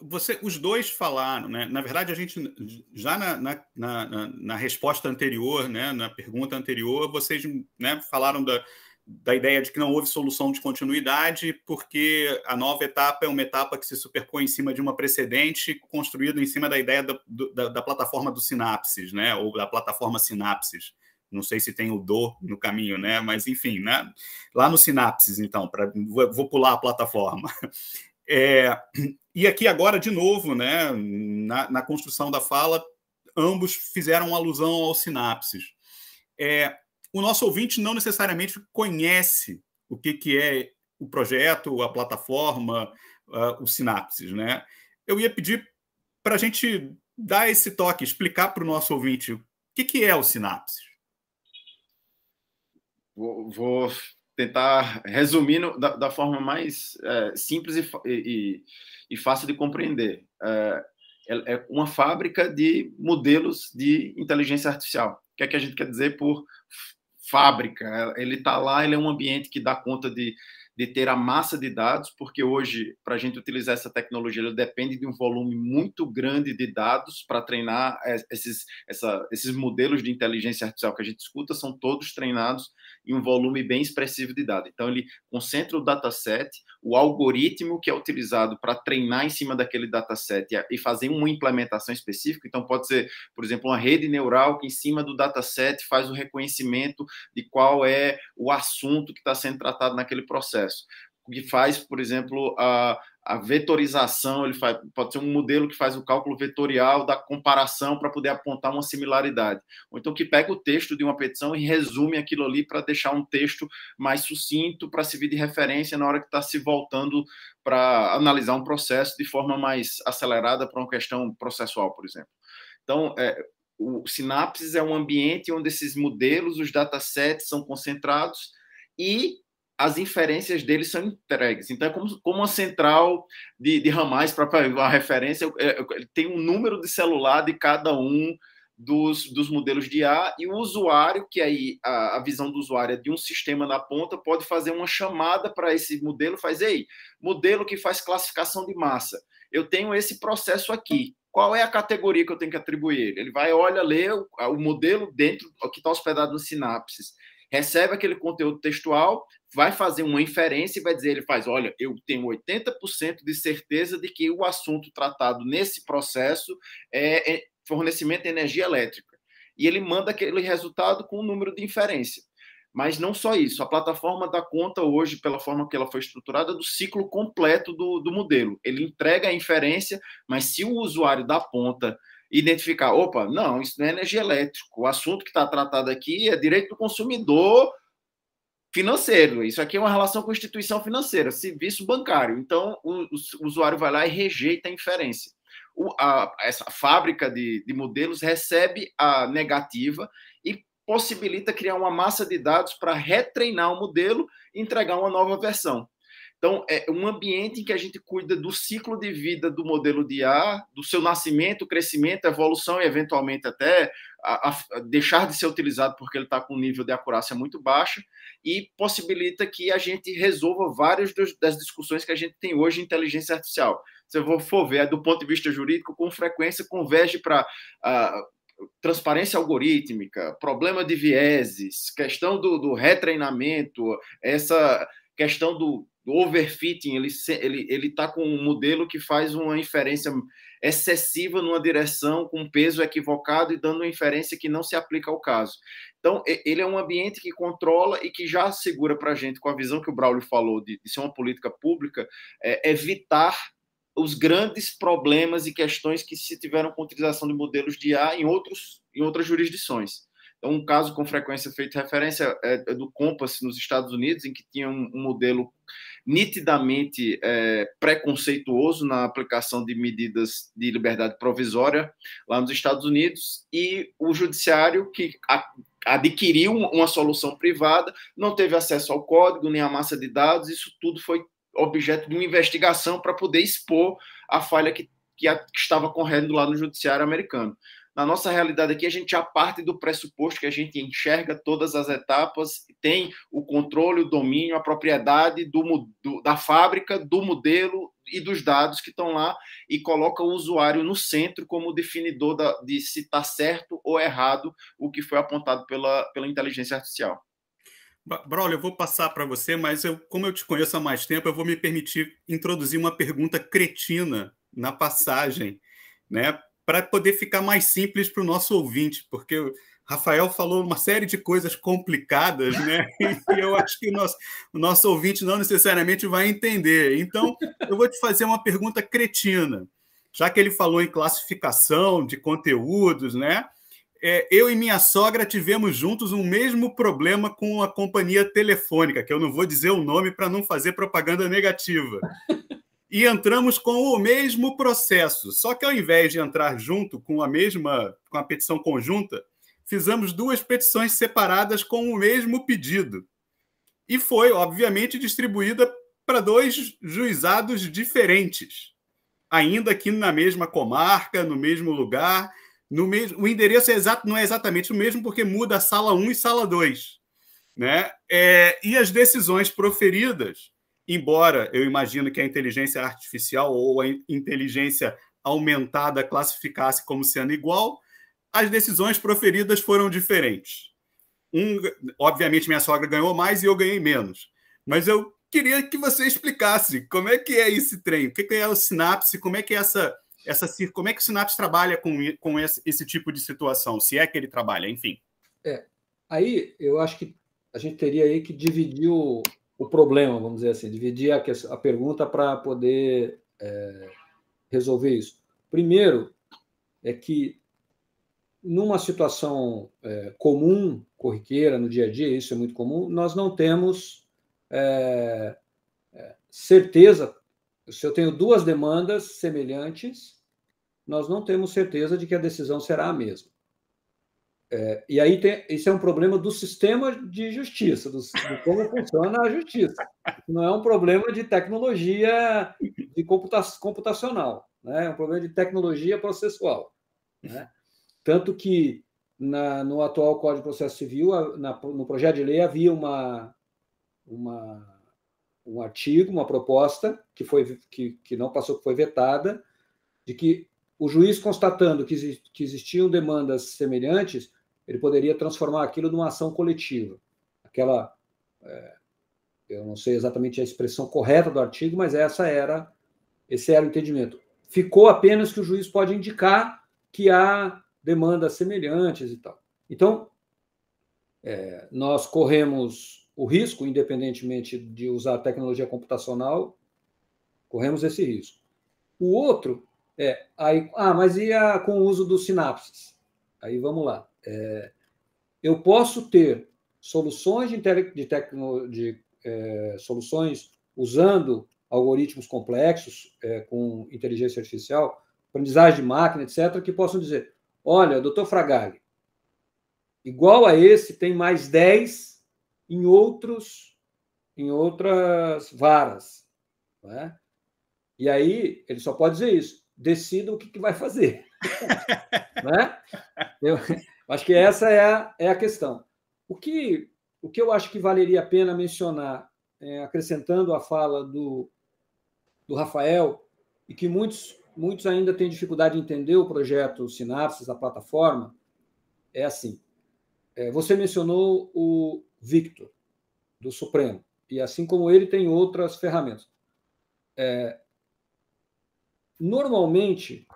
Speaker 1: Você, os dois falaram, né? Na verdade, a gente já na, na, na, na resposta anterior, né? Na pergunta anterior, vocês né, falaram da, da ideia de que não houve solução de continuidade, porque a nova etapa é uma etapa que se superpõe em cima de uma precedente, construída em cima da ideia da, da, da, plataforma do sinapses, né? ou da plataforma sinapses. Não sei se tem o do no caminho, né? mas enfim, né? lá no sinapses, então, pra, vou, vou pular a plataforma. É, e aqui agora, de novo, né? na, na construção da fala, ambos fizeram alusão aos sinapses. É, o nosso ouvinte não necessariamente conhece o que, que é o projeto, a plataforma, uh, o Sinapses. Né? Eu ia pedir para a gente dar esse toque, explicar para o nosso ouvinte o que, que é o Sinapses.
Speaker 2: Vou, vou tentar resumindo da, da forma mais é, simples e, e, e, fácil de compreender. É, é, é uma fábrica de modelos de inteligência artificial. O que é que a gente quer dizer por fábrica. Ele está lá, ele é um ambiente que dá conta de, de ter a massa de dados, porque hoje, para a gente utilizar essa tecnologia, ele depende de um volume muito grande de dados para treinar é, esses, essa, esses modelos de inteligência artificial que a gente escuta, são todos treinados em um volume bem expressivo de dados. Então, ele concentra o dataset, o algoritmo que é utilizado para treinar em cima daquele dataset e fazer uma implementação específica. Então, pode ser, por exemplo, uma rede neural que, em cima do dataset, faz o reconhecimento de qual é o assunto que está sendo tratado naquele processo que faz, por exemplo, a, a vetorização, ele faz, pode ser um modelo que faz o cálculo vetorial da comparação para poder apontar uma similaridade. Ou então que pega o texto de uma petição e resume aquilo ali para deixar um texto mais sucinto para servir de referência na hora que está se voltando para analisar um processo de forma mais acelerada para uma questão processual, por exemplo. Então, é, o Synapses é um ambiente onde esses modelos, os datasets são concentrados e as inferências dele são entregues. Então, é como, como uma central de, de ramais, para a referência, tem um número de celular de cada um dos, dos modelos de A, e o usuário, que aí a, a visão do usuário é de um sistema na ponta, pode fazer uma chamada para esse modelo, faz, ei, modelo que faz classificação de massa, eu tenho esse processo aqui, qual é a categoria que eu tenho que atribuir ele? Ele vai, olha, lê o, o modelo dentro, que está hospedado no Sinapses, recebe aquele conteúdo textual, vai fazer uma inferência e vai dizer, ele faz, olha, eu tenho 80% de certeza de que o assunto tratado nesse processo é, é fornecimento de energia elétrica. E ele manda aquele resultado com o um número de inferência. Mas não só isso, a plataforma dá conta hoje, pela forma que ela foi estruturada, do ciclo completo do, do modelo. Ele entrega a inferência, mas se o usuário da ponta identificar, opa, não, isso não é energia elétrica. O assunto que está tratado aqui é direito do consumidor financeiro. Isso aqui é uma relação com instituição financeira, serviço bancário. Então, o, o usuário vai lá e rejeita a inferência. O, a, essa fábrica de, de modelos recebe a negativa e possibilita criar uma massa de dados para retreinar o modelo e entregar uma nova versão. Então, é um ambiente em que a gente cuida do ciclo de vida do modelo de ar, do seu nascimento, crescimento, evolução e, eventualmente, até a, a deixar de ser utilizado porque ele está com um nível de acurácia muito baixo e possibilita que a gente resolva várias das discussões que a gente tem hoje em inteligência artificial. Se eu for ver, é do ponto de vista jurídico, com frequência converge para... Uh, transparência algorítmica, problema de vieses, questão do, do retreinamento, essa questão do do overfitting, ele está ele, ele tá com um modelo que faz uma inferência excessiva numa direção, com peso equivocado e dando uma inferência que não se aplica ao caso. Então, ele é um ambiente que controla e que já segura para a gente, com a visão que o Braulio falou de, de ser uma política pública, é, evitar os grandes problemas e questões que se tiveram com a utilização de modelos de IA em, outros, em outras jurisdições. Então, um caso com frequência feito referência é, é do Compass nos Estados Unidos, em que tinha um, um modelo nitidamente é, preconceituoso na aplicação de medidas de liberdade provisória lá nos Estados Unidos, e o judiciário, que a, adquiriu uma solução privada, não teve acesso ao código nem à massa de dados, isso tudo foi objeto de uma investigação para poder expor a falha que, que, a, que estava correndo lá no judiciário americano. Na nossa realidade aqui, a gente já parte do pressuposto que a gente enxerga todas as etapas, tem o controle, o domínio, a propriedade do, do, da fábrica, do modelo e dos dados que estão lá e coloca o usuário no centro como definidor da, de se está certo ou errado o que foi apontado pela, pela inteligência artificial.
Speaker 1: Braulio, eu vou passar para você, mas eu, como eu te conheço há mais tempo, eu vou me permitir introduzir uma pergunta cretina na passagem, né? para poder ficar mais simples para o nosso ouvinte, porque o Rafael falou uma série de coisas complicadas, né? E eu acho que o nosso, o nosso ouvinte não necessariamente vai entender. Então, eu vou te fazer uma pergunta cretina. Já que ele falou em classificação de conteúdos, né? É, eu e minha sogra tivemos juntos o um mesmo problema com a companhia telefônica, que eu não vou dizer o nome para não fazer propaganda negativa e entramos com o mesmo processo. Só que ao invés de entrar junto com a mesma, com a petição conjunta, fizemos duas petições separadas com o mesmo pedido. E foi, obviamente, distribuída para dois juizados diferentes, ainda aqui na mesma comarca, no mesmo lugar, no mesmo, o endereço é exato, não é exatamente o mesmo porque muda a sala 1 e sala 2, né? É, e as decisões proferidas embora eu imagino que a inteligência artificial ou a inteligência aumentada classificasse como sendo igual, as decisões proferidas foram diferentes. Um, obviamente, minha sogra ganhou mais e eu ganhei menos. Mas eu queria que você explicasse como é que é esse trem, o que é o sinapse, como é que é essa, essa como é que o sinapse trabalha com, com esse, esse tipo de situação, se é que ele trabalha, enfim.
Speaker 3: É, aí eu acho que a gente teria aí que dividir o, o problema, vamos dizer assim, dividir a, a pergunta para poder é, resolver isso. Primeiro, é que numa situação é, comum, corriqueira, no dia a dia, isso é muito comum, nós não temos é, é certeza. Se eu tenho duas demandas semelhantes, nós não temos certeza de que a decisão será a mesma. É, e aí tem, isso é um problema do sistema de justiça, do, de como funciona a justiça. Não é um problema de tecnologia de computa, computacional, né? é um problema de tecnologia processual. Né? Tanto que na, no atual Código de Processo Civil, na, no projeto de lei, havia uma, uma, um artigo, uma proposta que, foi, que, que não passou, que foi vetada, de que o juiz constatando que, que existiam demandas semelhantes, ele poderia transformar aquilo numa ação coletiva. Aquela, é, eu não sei exatamente a expressão correta do artigo, mas essa era, esse era o entendimento. Ficou apenas que o juiz pode indicar que há demandas semelhantes e tal. Então, é, nós corremos o risco, independentemente de usar a tecnologia computacional, corremos esse risco. O outro é, aí, ah, mas e a, com o uso dos sinapses? Aí vamos lá. É, eu posso ter soluções de, de, tecno, de é, soluções usando algoritmos complexos é, com inteligência artificial, aprendizagem de máquina, etc., que possam dizer: olha, doutor Fragale, igual a esse tem mais 10 em outros em outras varas. Né? E aí ele só pode dizer isso. Decida o que, que vai fazer. né? Eu, Acho que essa é a, é a questão. O que, o que eu acho que valeria a pena mencionar, é, acrescentando a fala do, do Rafael, e que muitos, muitos ainda têm dificuldade de entender o projeto Sinapses, a plataforma, é assim. É, você mencionou o Victor, do Supremo, e assim como ele, tem outras ferramentas. É, normalmente,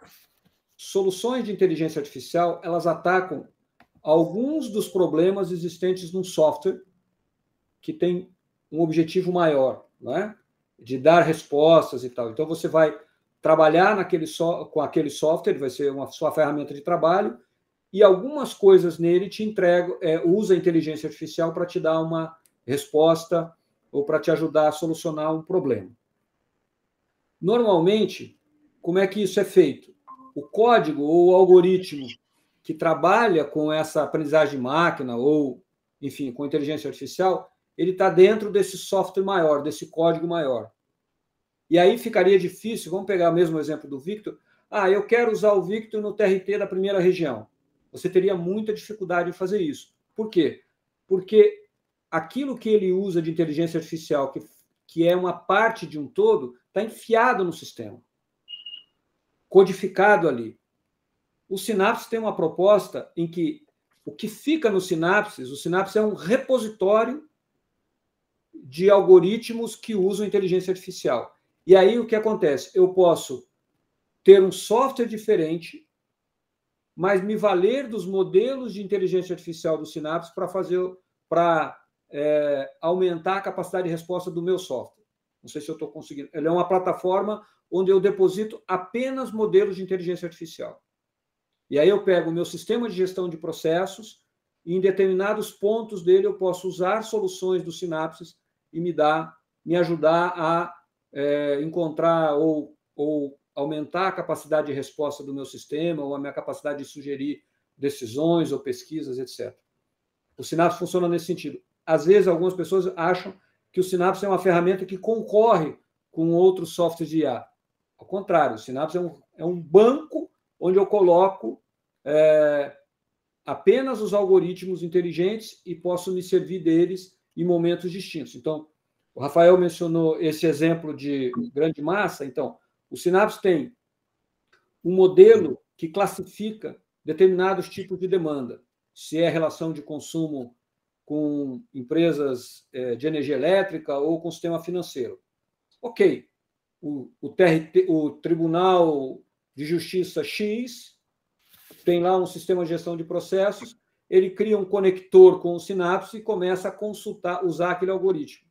Speaker 3: soluções de inteligência artificial elas atacam alguns dos problemas existentes num software que tem um objetivo maior, né? de dar respostas e tal. Então você vai trabalhar naquele so com aquele software, vai ser uma sua ferramenta de trabalho, e algumas coisas nele te entrega, é, usa a inteligência artificial para te dar uma resposta ou para te ajudar a solucionar um problema. Normalmente, como é que isso é feito? O código ou o algoritmo que trabalha com essa aprendizagem de máquina ou, enfim, com inteligência artificial, ele está dentro desse software maior, desse código maior. E aí ficaria difícil, vamos pegar o mesmo exemplo do Victor. Ah, eu quero usar o Victor no TRT da primeira região. Você teria muita dificuldade em fazer isso. Por quê? Porque aquilo que ele usa de inteligência artificial, que, que é uma parte de um todo, está enfiado no sistema, codificado ali. O Sinapse tem uma proposta em que o que fica no Sinapses, o Sinapse é um repositório de algoritmos que usam inteligência artificial. E aí o que acontece? Eu posso ter um software diferente, mas me valer dos modelos de inteligência artificial do Sinapse para fazer para é, aumentar a capacidade de resposta do meu software. Não sei se eu estou conseguindo. Ela é uma plataforma onde eu deposito apenas modelos de inteligência artificial. E aí eu pego o meu sistema de gestão de processos e em determinados pontos dele eu posso usar soluções do Sinapses e me dar, me ajudar a é, encontrar ou, ou aumentar a capacidade de resposta do meu sistema ou a minha capacidade de sugerir decisões ou pesquisas, etc. O Sinapse funciona nesse sentido. Às vezes, algumas pessoas acham que o Sinapse é uma ferramenta que concorre com outros softwares de IA. Ao contrário, o Sinapse é um, é um banco onde eu coloco é, apenas os algoritmos inteligentes e posso me servir deles em momentos distintos. Então, o Rafael mencionou esse exemplo de grande massa. Então, o Synapse tem um modelo que classifica determinados tipos de demanda. Se é relação de consumo com empresas é, de energia elétrica ou com sistema financeiro. Ok, o, o, TRT, o Tribunal de Justiça X tem lá um sistema de gestão de processos, ele cria um conector com o Sinapse e começa a consultar, usar aquele algoritmo.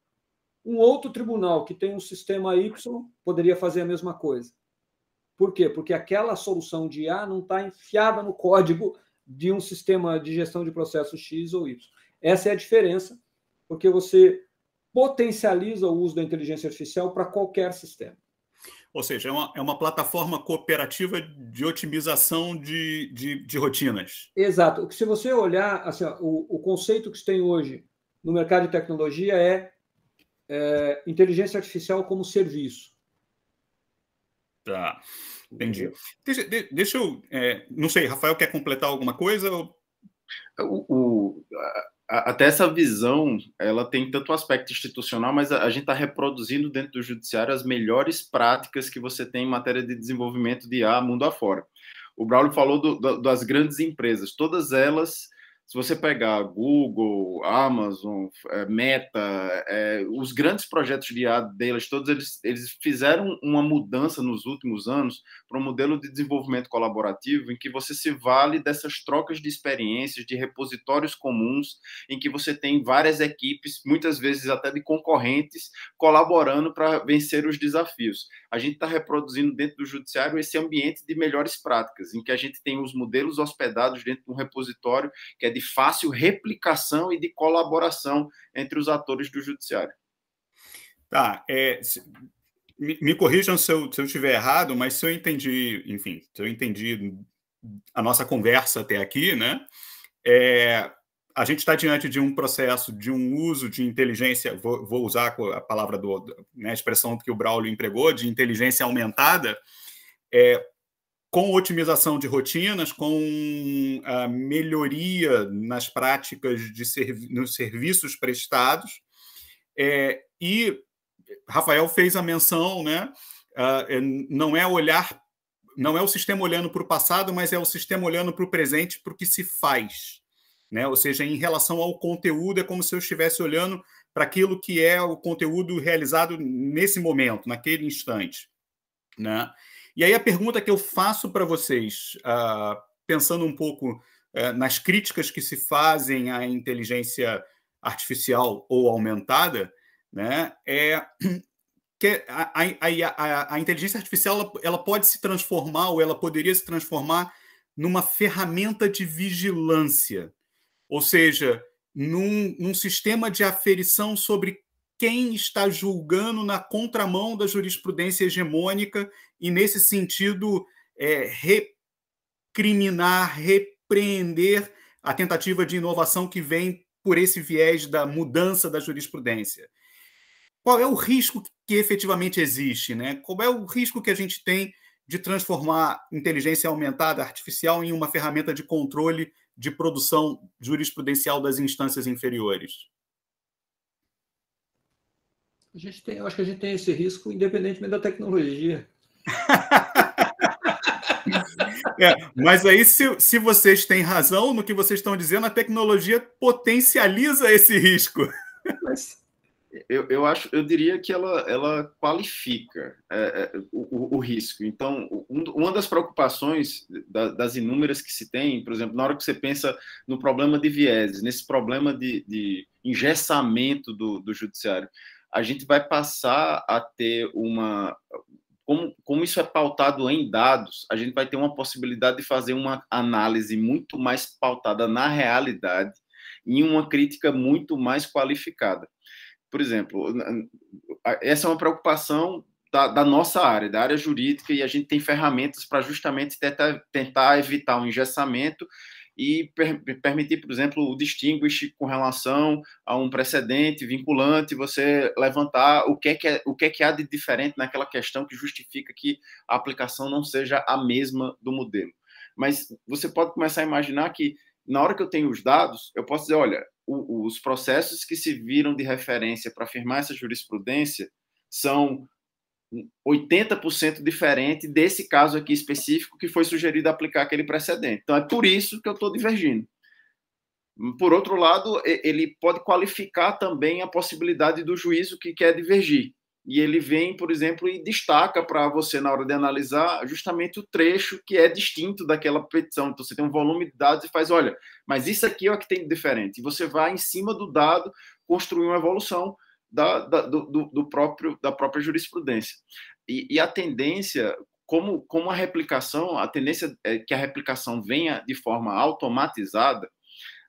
Speaker 3: Um outro tribunal que tem um sistema Y poderia fazer a mesma coisa. Por quê? Porque aquela solução de A não está enfiada no código de um sistema de gestão de processos X ou Y. Essa é a diferença, porque você potencializa o uso da inteligência artificial para qualquer
Speaker 1: sistema. Ou seja, é uma, é uma plataforma cooperativa de otimização de, de, de rotinas.
Speaker 3: Exato. Se você olhar, assim, ó, o, o conceito que se tem hoje no mercado de tecnologia é, é inteligência artificial
Speaker 1: como serviço. Tá, entendi. Deixa, de, deixa
Speaker 2: eu. É, não sei, Rafael quer completar alguma coisa? O, o, até essa visão, ela tem tanto o aspecto institucional, mas a, a gente está reproduzindo dentro do judiciário as melhores práticas que você tem em matéria de desenvolvimento de IA mundo afora. O Braulio falou do, do, das grandes empresas, todas elas se você pegar Google, Amazon, é, Meta, é, os grandes projetos de IA delas, todos eles, eles fizeram uma mudança nos últimos anos para um modelo de desenvolvimento colaborativo em que você se vale dessas trocas de experiências, de repositórios comuns, em que você tem várias equipes, muitas vezes até de concorrentes, colaborando para vencer os desafios. A gente está reproduzindo dentro do judiciário esse ambiente de melhores práticas, em que a gente tem os modelos hospedados dentro de um repositório que é de de fácil replicação e de colaboração entre os atores do judiciário. Tá, é, se,
Speaker 1: me, me, corrijam se eu, se eu estiver errado, mas se eu entendi, enfim, se eu entendi a nossa conversa até aqui, né? É, a gente está diante de um processo de um uso de inteligência, vou, vou usar a palavra do, né, a expressão que o Braulio empregou, de inteligência aumentada, é, com otimização de rotinas, com a ah, melhoria nas práticas de servi nos serviços prestados. É, e Rafael fez a menção, né? Uh, não é olhar, não é o sistema olhando para o passado, mas é o sistema olhando para o presente, para o que se faz. Né? Ou seja, em relação ao conteúdo, é como se eu estivesse olhando para aquilo que é o conteúdo realizado nesse momento, naquele instante. Né? E aí a pergunta que eu faço para vocês, uh, pensando um pouco uh, nas críticas que se fazem à inteligência artificial ou aumentada, né, é que a, a, a, a inteligência artificial ela, ela pode se transformar ou ela poderia se transformar numa ferramenta de vigilância, ou seja, num, num sistema de aferição sobre quem está julgando na contramão da jurisprudência hegemônica e, nesse sentido, é, recriminar, repreender a tentativa de inovação que vem por esse viés da mudança da jurisprudência. Qual é o risco que efetivamente existe? Né? Qual é o risco que a gente tem de transformar inteligência aumentada artificial em uma ferramenta de controle de produção jurisprudencial das instâncias inferiores?
Speaker 3: A gente tem, acho que a gente tem esse
Speaker 1: risco independentemente da tecnologia. É, mas aí, se, se vocês têm razão no que vocês estão dizendo, a tecnologia potencializa
Speaker 2: esse risco. Mas eu, eu acho, eu diria que ela, ela qualifica é, é o, o, risco. Então, um, uma das preocupações da, das inúmeras que se tem, por exemplo, na hora que você pensa no problema de vieses, nesse problema de, de engessamento do, do judiciário, a gente vai passar a ter uma. Como, como isso é pautado em dados, a gente vai ter uma possibilidade de fazer uma análise muito mais pautada na realidade e uma crítica muito mais qualificada. Por exemplo, essa é uma preocupação da, da, nossa área, da área jurídica, e a gente tem ferramentas para justamente tentar, tentar evitar o um engessamento e per permitir, por exemplo, o distinguish com relação a um precedente vinculante, você levantar o que é que, é, o que, é que há de diferente naquela questão que justifica que a aplicação não seja a mesma do modelo. Mas você pode começar a imaginar que na hora que eu tenho os dados, eu posso dizer, olha, o, os processos que se viram de referência para afirmar essa jurisprudência são 80% diferente desse caso aqui específico que foi sugerido aplicar aquele precedente. Então, é por isso que eu estou divergindo. Por outro lado, ele pode qualificar também a possibilidade do juízo que quer divergir. E ele vem, por exemplo, e destaca para você, na hora de analisar, justamente o trecho que é distinto daquela petição. Então, você tem um volume de dados e faz, olha, mas isso aqui é o que tem de diferente. E você vai, em cima do dado, construir uma evolução da, da do, do, próprio, da própria jurisprudência. E, e, a tendência, como, como a replicação, a tendência é que a replicação venha de forma automatizada,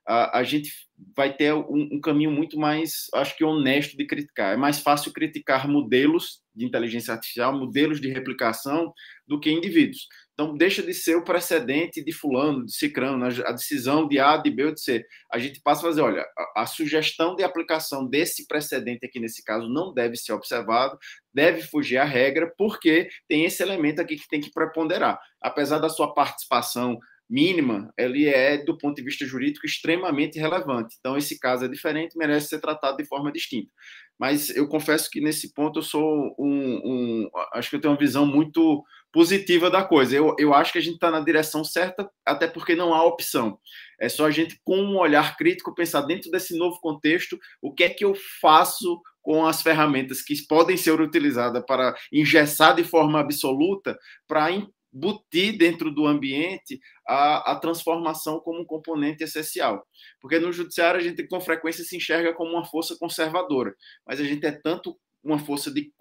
Speaker 2: a, a gente vai ter um, um caminho muito mais, acho que honesto de criticar. É mais fácil criticar modelos de inteligência artificial, modelos de replicação, do que indivíduos. Então, deixa de ser o precedente de fulano, de cicrano, a decisão de A, de B ou de C. A gente passa a fazer, olha, a, sugestão de aplicação desse precedente aqui nesse caso não deve ser observado, deve fugir à regra, porque tem esse elemento aqui que tem que preponderar. Apesar da sua participação mínima, ele é, do ponto de vista jurídico, extremamente relevante. Então, esse caso é diferente, merece ser tratado de forma distinta. Mas eu confesso que nesse ponto eu sou um, um acho que eu tenho uma visão muito positiva da coisa. Eu, eu acho que a gente está na direção certa, até porque não há opção. É só a gente, com um olhar crítico, pensar dentro desse novo contexto o que é que eu faço com as ferramentas que podem ser utilizadas para engessar de forma absoluta, para embutir dentro do ambiente a, a transformação como um componente essencial. Porque no judiciário a gente com frequência se enxerga como uma força conservadora, mas a gente é tanto uma força de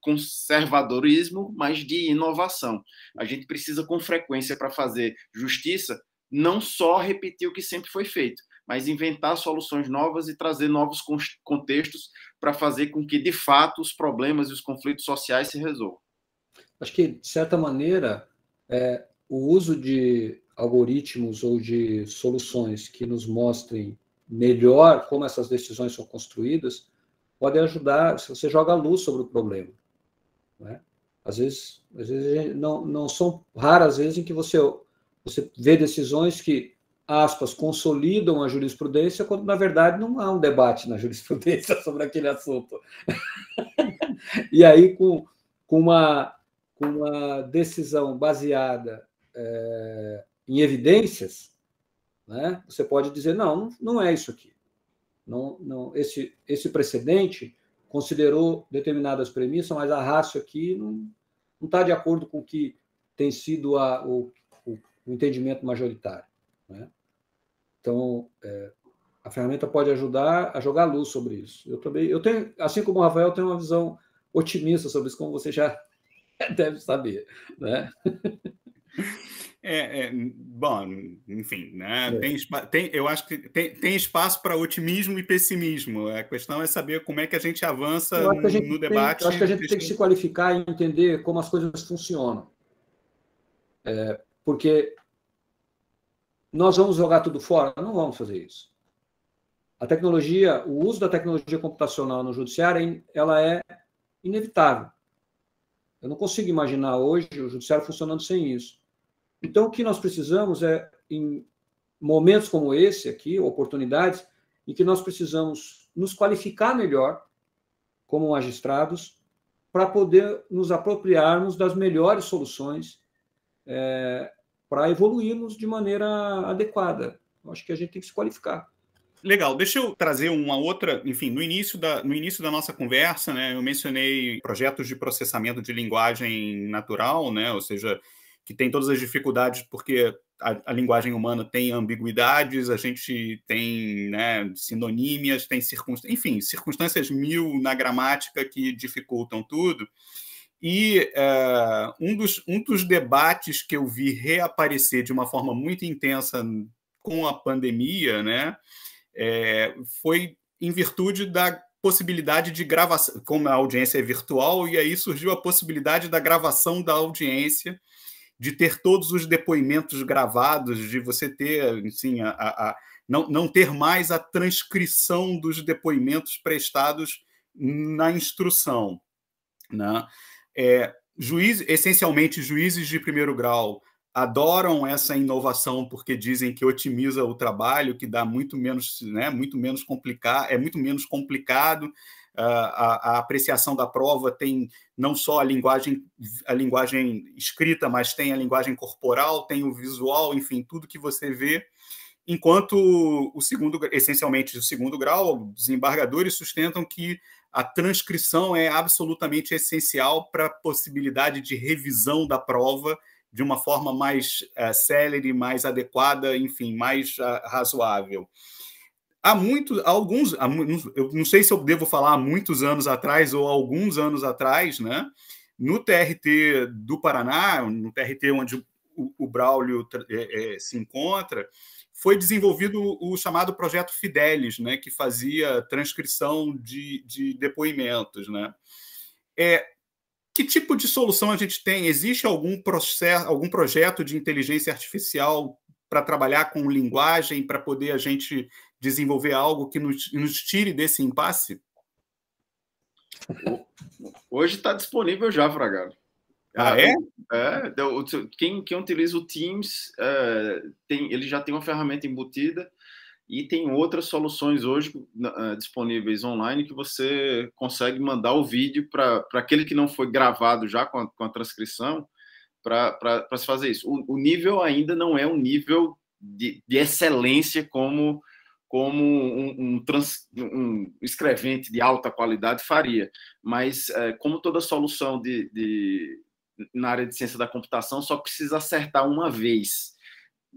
Speaker 2: conservadorismo, mas de inovação. A gente precisa, com frequência, para fazer justiça, não só repetir o que sempre foi feito, mas inventar soluções novas e trazer novos contextos para fazer com que, de fato, os problemas e os conflitos sociais se resolvam.
Speaker 3: Acho que, de certa maneira, é, o uso de algoritmos ou de soluções que nos mostrem melhor como essas decisões são construídas podem ajudar, se você joga a luz sobre o problema. Né? Às vezes, às vezes não, não são raras vezes em que você, você vê decisões que, aspas, consolidam a jurisprudência, quando na verdade não há um debate na jurisprudência sobre aquele assunto. e aí, com, com, uma, com uma decisão baseada é, em evidências, né, você pode dizer: não, não é isso aqui. Não, não, esse, esse precedente considerou determinadas premissas, mas a raça aqui não está de acordo com o que tem sido a, o, o, o, entendimento majoritário. Né? Então, é, a ferramenta pode ajudar a jogar luz sobre isso. Eu também, eu tenho, assim como o Rafael, tenho uma visão otimista sobre
Speaker 1: isso, como você já deve saber, né? É, é, bom, enfim, né? É. Tem, tem, eu acho que tem, tem espaço para otimismo e pessimismo. A questão é saber como é que a gente avança no, gente no tem, debate. eu acho que a gente tem que se
Speaker 3: qualificar e entender como as coisas funcionam. É, porque nós vamos jogar tudo fora? Não vamos fazer isso. A tecnologia, o uso da tecnologia computacional no judiciário, ela é inevitável. Eu não consigo imaginar hoje o judiciário funcionando sem isso. Então, o que nós precisamos é, em momentos como esse aqui, oportunidades, em que nós precisamos nos qualificar melhor como magistrados para poder nos apropriarmos das melhores soluções é, para evoluirmos de maneira adequada. Eu acho que a gente tem que se
Speaker 1: qualificar. Legal, deixa eu trazer uma outra. Enfim, no início da, no início da nossa conversa, né, eu mencionei projetos de processamento de linguagem natural, né, ou seja, que tem todas as dificuldades, porque a, a, linguagem humana tem ambiguidades, a gente tem né, sinonímias, tem circunstâncias, enfim, circunstâncias mil na gramática que dificultam tudo. E uh, um, dos, um dos debates que eu vi reaparecer de uma forma muito intensa com a pandemia né, é, foi em virtude da possibilidade de gravação, como a audiência é virtual, e aí surgiu a possibilidade da gravação da audiência de ter todos os depoimentos gravados, de você ter, assim, a, a não, não ter mais a transcrição dos depoimentos prestados na instrução. Né? É, juiz, essencialmente, juízes de primeiro grau adoram essa inovação porque dizem que otimiza o trabalho, que dá muito menos, né, muito menos complicado, é muito menos complicado, ah, a, a, apreciação da prova tem não só a linguagem, a linguagem escrita, mas tem a linguagem corporal, tem o visual, enfim, tudo que você vê. Enquanto o segundo, essencialmente o segundo grau, desembargadores sustentam que a transcrição é absolutamente essencial para a possibilidade de revisão da prova de uma forma mais uh, célere, mais adequada, enfim, mais uh, razoável há muitos, alguns, há, eu não sei se eu devo falar há muitos anos atrás ou alguns anos atrás, né? No TRT do Paraná, no TRT onde o, o Braulio é, é, se encontra, foi desenvolvido o chamado projeto Fidelis, né? Que fazia transcrição de, de depoimentos, né? É, que tipo de solução a gente tem? Existe algum processo, algum projeto de inteligência artificial para trabalhar com linguagem, para poder a gente desenvolver algo que nos, nos tire desse impasse?
Speaker 2: Hoje está disponível já, Fragado. Ah, ah é? é quem, quem utiliza o Teams, é, tem, ele já tem uma ferramenta embutida e tem outras soluções hoje ah, disponíveis online que você consegue mandar o vídeo para aquele que não foi gravado já com a, com a transcrição para se fazer isso. O, o, nível ainda não é um nível de, de excelência como como um, um, trans, um, escrevente de alta qualidade faria. Mas, é, como toda solução de, de, na área de ciência da computação, só precisa acertar uma vez,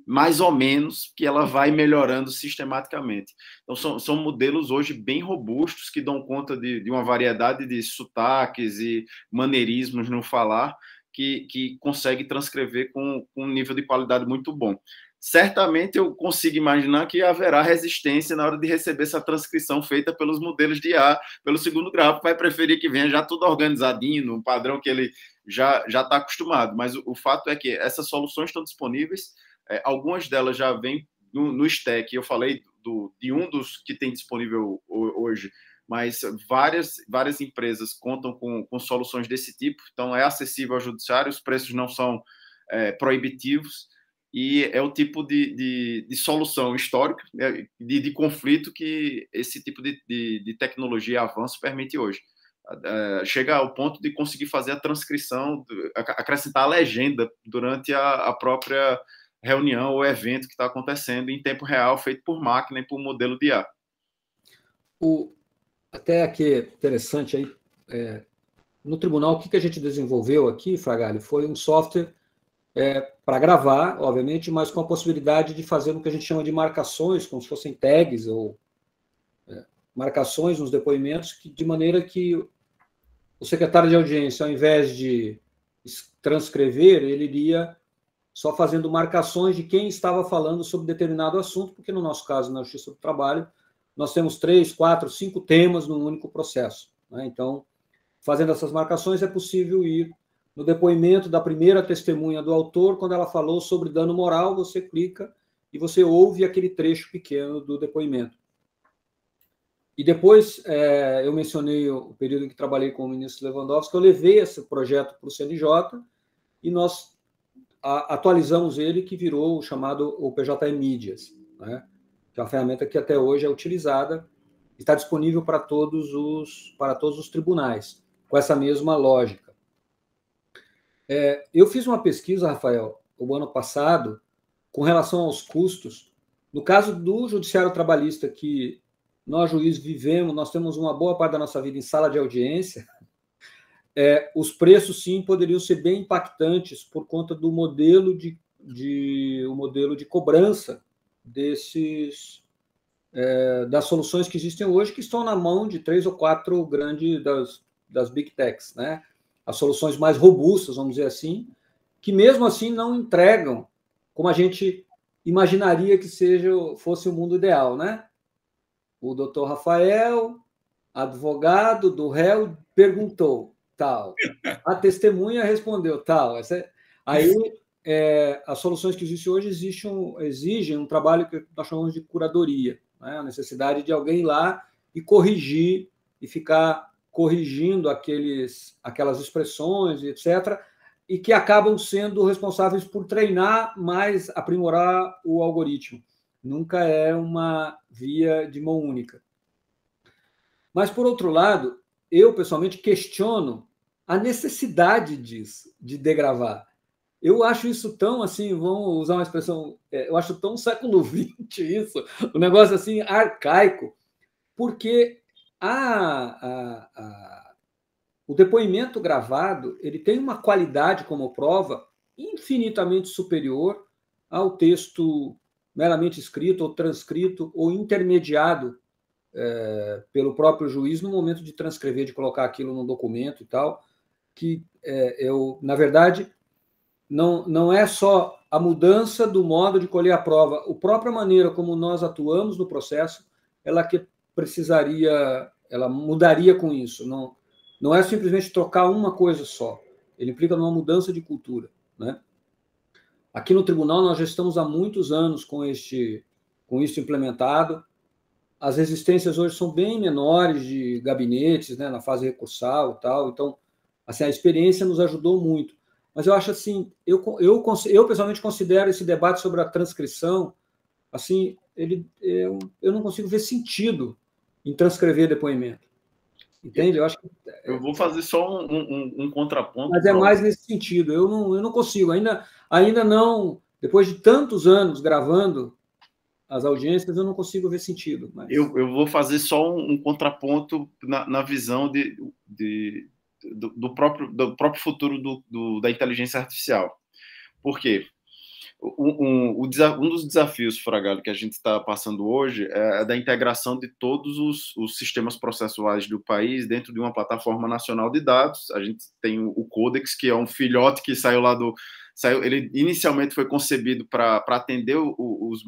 Speaker 2: mais ou menos, que ela vai melhorando sistematicamente. Então, são, são modelos hoje bem robustos que dão conta de, de uma variedade de sotaques e maneirismos no falar. Que, que consegue transcrever com, com um nível de qualidade muito bom certamente eu consigo imaginar que haverá resistência na hora de receber essa transcrição feita pelos modelos de A, pelo segundo grau, vai preferir que venha já tudo organizadinho, no padrão que ele já já está acostumado. Mas o, o, fato é que essas soluções estão disponíveis, é, algumas delas já vêm no, no stack. Eu falei do, de um dos que tem disponível hoje, mas várias, várias empresas contam com, com soluções desse tipo, então é acessível ao judiciário, os preços não são é, proibitivos e é o tipo de, de, de solução histórica, né, de, de, conflito que esse tipo de, de, tecnologia avanço permite hoje. Chega ao ponto de conseguir fazer a transcrição, acrescentar a legenda durante a, a própria reunião ou evento que está acontecendo em tempo real, feito por máquina e por modelo de ar.
Speaker 3: O, até aqui, interessante aí, é, no tribunal, o que, que a gente desenvolveu aqui, Fragalho, foi um software é, para gravar, obviamente, mas com a possibilidade de fazer o que a gente chama de marcações, como se fossem tags ou é, marcações nos depoimentos, que, de maneira que o secretário de audiência, ao invés de transcrever, ele iria só fazendo marcações de quem estava falando sobre determinado assunto, porque no nosso caso, na Justiça do Trabalho, nós temos três, quatro, cinco temas num único processo. Né? Então, fazendo essas marcações, é possível ir no depoimento da primeira testemunha do autor, quando ela falou sobre dano moral, você clica e você ouve aquele trecho pequeno do depoimento. E depois, é, eu mencionei o período em que trabalhei com o ministro Lewandowski, eu levei esse projeto para o CNJ e nós a, atualizamos ele, que virou o chamado o PJM Mídias, né? que é uma ferramenta que até hoje é utilizada e está disponível para todos os, para todos os tribunais, com essa mesma lógica. É, eu fiz uma pesquisa, Rafael, o ano passado, com relação aos custos. No caso do judiciário trabalhista, que nós juízes vivemos, nós temos uma boa parte da nossa vida em sala de audiência, é, os preços sim poderiam ser bem impactantes por conta do modelo de, de o modelo de cobrança desses é, das soluções que existem hoje, que estão na mão de três ou quatro grandes das, das big techs, né? as soluções mais robustas, vamos dizer assim, que mesmo assim não entregam como a gente imaginaria que seja fosse o mundo ideal, né? O doutor Rafael, advogado do réu, perguntou tal. A testemunha respondeu tal. Essa, é, aí é, as soluções que existem hoje exigem um, exigem um trabalho que nós chamamos de curadoria, né? a necessidade de alguém ir lá e corrigir e ficar corrigindo aqueles, aquelas expressões, etc., e que acabam sendo responsáveis por treinar mais, aprimorar o algoritmo. Nunca é uma via de mão única. Mas, por outro lado, eu pessoalmente questiono a necessidade disso, de degravar. Eu acho isso tão assim, vamos usar uma expressão, é, eu acho tão século XX isso, um negócio assim arcaico, porque a, a, a, o depoimento gravado ele tem uma qualidade como prova infinitamente superior ao texto meramente escrito ou transcrito ou intermediado é, pelo próprio juiz no momento de transcrever, de colocar aquilo no documento e tal, que é, eu, na verdade, não, não é só a mudança do modo de colher a prova, a própria maneira como nós atuamos no processo, ela que precisaria, ela mudaria com isso. Não, não é simplesmente trocar uma coisa só. Ele implica numa mudança de cultura, né? Aqui no tribunal nós já estamos há muitos anos com este com isso implementado. As resistências hoje são bem menores de gabinetes, né, na fase recursal e tal. Então, assim, a experiência nos ajudou muito. Mas eu acho assim, eu, eu, eu pessoalmente considero esse debate sobre a transcrição, assim, ele eu, eu não consigo ver sentido em transcrever depoimento. Entende? Eu acho que...
Speaker 2: É eu vou fazer só um, um, um contraponto. Mas é mais
Speaker 3: nesse sentido. Eu não, eu não consigo. Ainda, ainda não, depois de tantos anos gravando as audiências, eu não consigo ver sentido. Mas...
Speaker 2: Eu, eu vou fazer só um, um contraponto na, na, visão de, de do, do, próprio, do próprio futuro do, do, da inteligência artificial. Por quê? um, um, um, dos desafios, Fragado, que a gente está passando hoje é, é da integração de todos os, os, sistemas processuais do país dentro de uma plataforma nacional de dados. A gente tem o, Codex, que é um filhote que saiu lá do. Saiu, ele inicialmente foi concebido para atender os,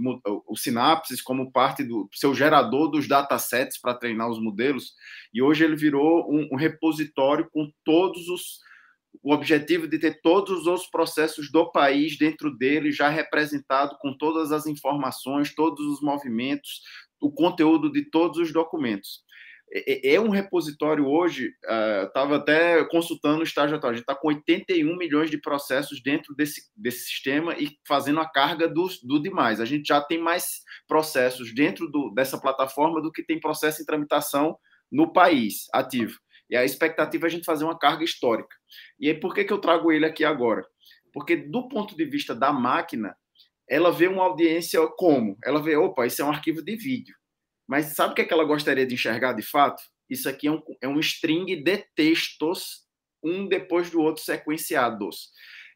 Speaker 2: os sinapses como parte do seu gerador dos datasets para treinar os modelos, e hoje ele virou um, um repositório com todos os o objetivo de ter todos os processos do país dentro dele já representado com todas as informações, todos os movimentos, o conteúdo de todos os documentos. É, é, é um repositório hoje, ah, estava até consultando o estágio atual, a gente está com 81 milhões de processos dentro desse, desse sistema e fazendo a carga do, do demais. A gente já tem mais processos dentro do, dessa plataforma do que tem processo em tramitação no país ativo. E a expectativa é a gente fazer uma carga histórica. E aí, por que, que eu trago ele aqui agora? Porque, do ponto de vista da máquina, ela vê uma audiência como? Ela vê, opa, isso é um arquivo de vídeo. Mas sabe o que, é que ela gostaria de enxergar de fato? Isso aqui é um, é um string de textos, um depois do outro sequenciados.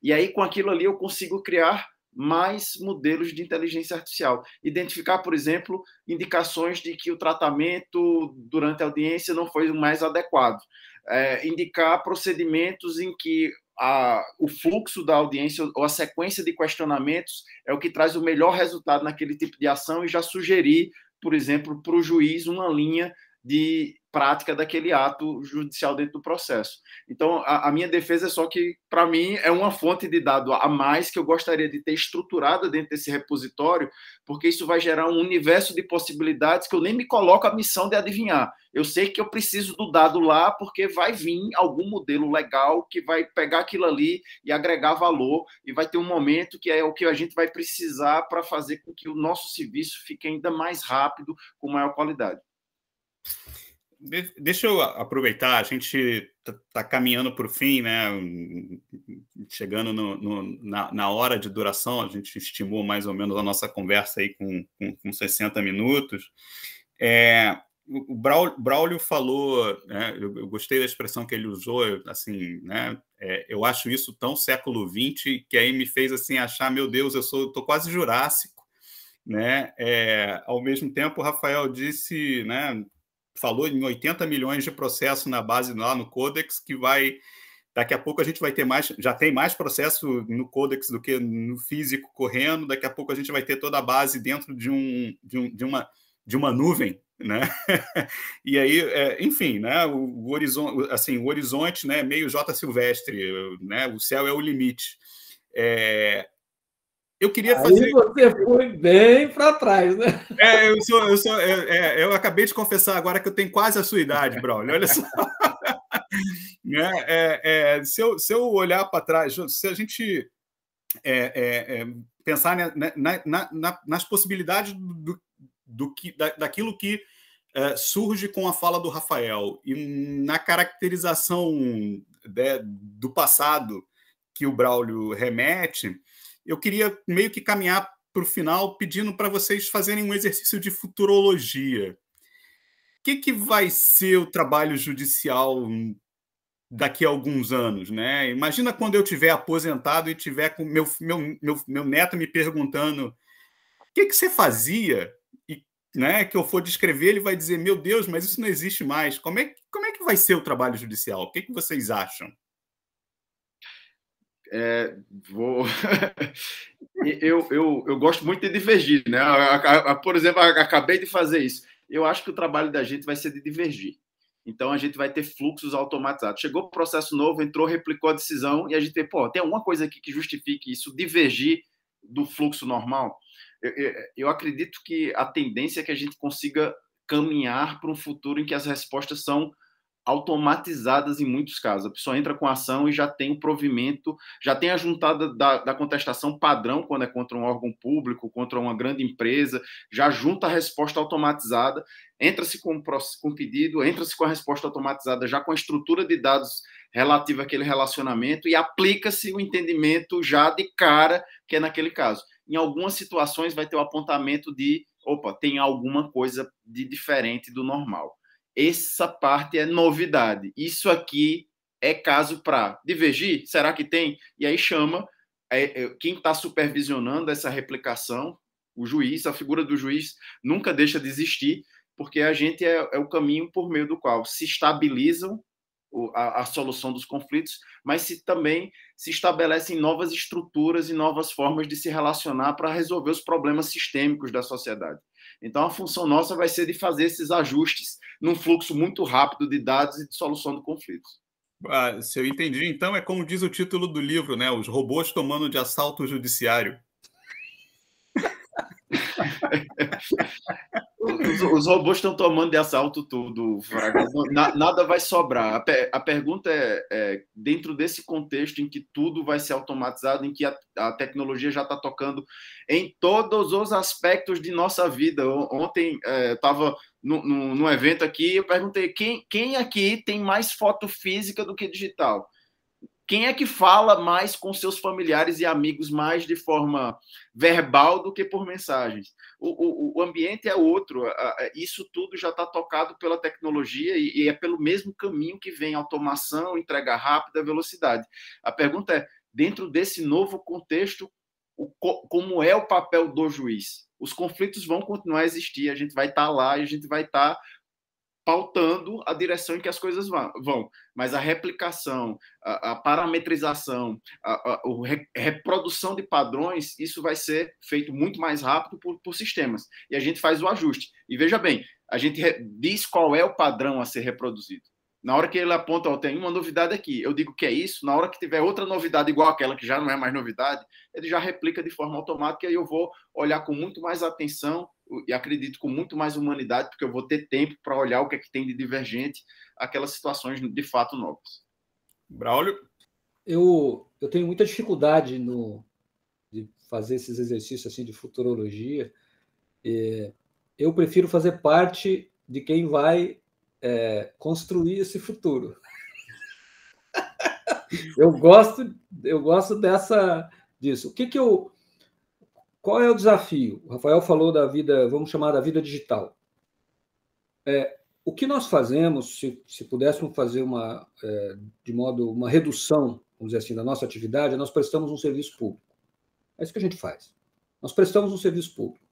Speaker 2: E aí, com aquilo ali, eu consigo criar mais modelos de inteligência artificial. Identificar, por exemplo, indicações de que o tratamento durante a audiência não foi o mais adequado. É, indicar procedimentos em que a, o fluxo da audiência ou a sequência de questionamentos é o que traz o melhor resultado naquele tipo de ação e já sugerir, por exemplo, para o juiz uma linha de prática daquele ato judicial dentro do processo. Então, a, a minha defesa é só que, para mim, é uma fonte de dado a mais que eu gostaria de ter estruturada dentro desse repositório, porque isso vai gerar um universo de possibilidades que eu nem me coloco a missão de adivinhar. Eu sei que eu preciso do dado lá, porque vai vir algum modelo legal que vai pegar aquilo ali e agregar valor, e vai ter um momento que é o que a gente vai precisar para fazer com que o nosso serviço fique ainda mais rápido, com maior qualidade
Speaker 1: deixa eu aproveitar, a gente está tá caminhando para o fim, né? Chegando no, no, na, na, hora de duração, a gente estimou mais ou menos a nossa conversa aí com, com, com 60 minutos. É, o Braulio falou, né, eu, gostei da expressão que ele usou, assim, né, é, eu acho isso tão século XX que aí me fez assim achar, meu Deus, eu sou, tô quase jurássico, né? É, ao mesmo tempo, o Rafael disse, né, falou em 80 milhões de processos na base lá no Codex, que vai. Daqui a pouco a gente vai ter mais, já tem mais processo no Codex do que no físico correndo. Daqui a pouco a gente vai ter toda a base dentro de, um, de, um, de, uma, de uma nuvem, né? e aí, é, enfim, né? O, o, horizonte, assim, o horizonte, né? Meio J Silvestre, né? O céu é o limite. É, eu queria Aí fazer. Você foi bem para trás, né? É, eu, sou, eu, sou, eu, é, eu acabei de confessar agora que eu tenho quase a sua idade, Braulio. Olha só. né? É, é, se, eu, se eu olhar para trás, se a gente é, é, é, pensar na, na, na, nas possibilidades do, do que, da, daquilo que surge com a fala do Rafael e na caracterização né, do passado que o Braulio remete eu queria meio que caminhar para o final pedindo para vocês fazerem um exercício de futurologia. O que, que vai ser o trabalho judicial daqui a alguns anos, né? Imagina quando eu tiver aposentado e tiver com meu meu, meu, meu neto me perguntando o que, que você fazia e né, que eu for descrever, ele vai dizer meu Deus, mas isso não existe mais. Como é como é que vai ser o trabalho judicial? O que, que vocês acham?
Speaker 2: É, vou... eu, eu, eu gosto muito de divergir, né? Por exemplo, acabei de fazer isso. Eu acho que o trabalho da gente vai ser de divergir. Então a gente vai ter fluxos automatizados. Chegou o processo novo, entrou, replicou a decisão e a gente tem, pô, tem alguma coisa aqui que justifique isso divergir do fluxo normal? Eu, eu, eu acredito que a tendência é que a gente consiga caminhar para um futuro em que as respostas são automatizadas em muitos casos. A pessoa entra com a ação e já tem o provimento, já tem a juntada da, da, contestação padrão, quando é contra um órgão público, contra uma grande empresa, já junta a resposta automatizada, entra-se com o pedido, entra-se com a resposta automatizada, já com a estrutura de dados relativa àquele relacionamento e aplica-se o entendimento já de cara, que é naquele caso. Em algumas situações vai ter o apontamento de, opa, tem alguma coisa de diferente do normal essa parte é novidade. Isso aqui é caso para divergir? Será que tem? E aí chama é, é, quem está supervisionando essa replicação, o juiz, a figura do juiz nunca deixa de existir, porque a gente é, é o caminho por meio do qual se estabilizam o, a, a, solução dos conflitos, mas se também se estabelecem novas estruturas e novas formas de se relacionar para resolver os problemas sistêmicos da sociedade. Então, a função nossa vai ser de fazer esses ajustes num fluxo muito rápido de dados e de solução de conflitos. Ah, se eu entendi, então é
Speaker 1: como diz o título do livro, né? Os robôs tomando de assalto o judiciário
Speaker 2: os, os, robôs estão tomando de assalto tudo, Na, nada vai sobrar. A, per, a pergunta é, é, dentro desse contexto em que tudo vai ser automatizado, em que a, a tecnologia já está tocando em todos os aspectos de nossa vida. Ontem estava é, num evento aqui, eu perguntei quem, quem aqui tem mais foto física do que digital? Quem é que fala mais com seus familiares e amigos mais de forma verbal do que por mensagens? O, o, o ambiente é outro. Isso tudo já está tocado pela tecnologia e, e é pelo mesmo caminho que vem automação, entrega rápida, velocidade. A pergunta é: dentro desse novo contexto, o, como é o papel do juiz? Os conflitos vão continuar a existir, a gente vai estar tá lá, a gente vai estar tá pautando a direção em que as coisas vão. Mas a replicação, a, a parametrização, a, a, a, reprodução de padrões, isso vai ser feito muito mais rápido por, por, sistemas. E a gente faz o ajuste. E veja bem, a gente diz qual é o padrão a ser reproduzido. Na hora que ele aponta, oh, tem uma novidade aqui, eu digo que é isso. Na hora que tiver outra novidade igual aquela que já não é mais novidade, ele já replica de forma automática e eu vou olhar com muito mais atenção e acredito com muito mais humanidade, porque eu vou ter tempo para olhar o que é que tem de divergente aquelas situações de fato novas. Braulio?
Speaker 3: Eu, eu tenho muita dificuldade no, de fazer esses exercícios assim de futurologia. É, eu prefiro fazer parte de quem vai é, construir esse futuro. eu gosto, eu gosto dessa disso. O que, que eu qual é o desafio? O Rafael falou da vida, vamos chamar da vida digital. É, o que nós fazemos, se, se pudéssemos fazer uma, é, de modo, uma redução, vamos dizer assim, da nossa atividade, é nós prestamos um serviço público. É isso que a gente faz. Nós prestamos um serviço público.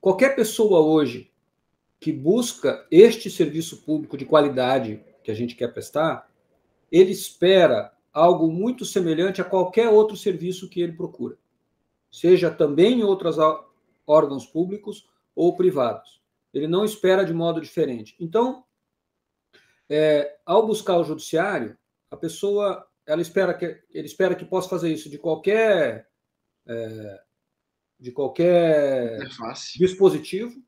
Speaker 3: Qualquer pessoa hoje que busca este serviço público de qualidade que a gente quer prestar, ele espera algo muito semelhante a qualquer outro serviço que ele procura seja também em outros órgãos públicos ou privados. Ele não espera de modo diferente. Então, é, ao buscar o judiciário, a pessoa ela espera que ele espera que possa fazer isso de qualquer é, de qualquer interface. dispositivo,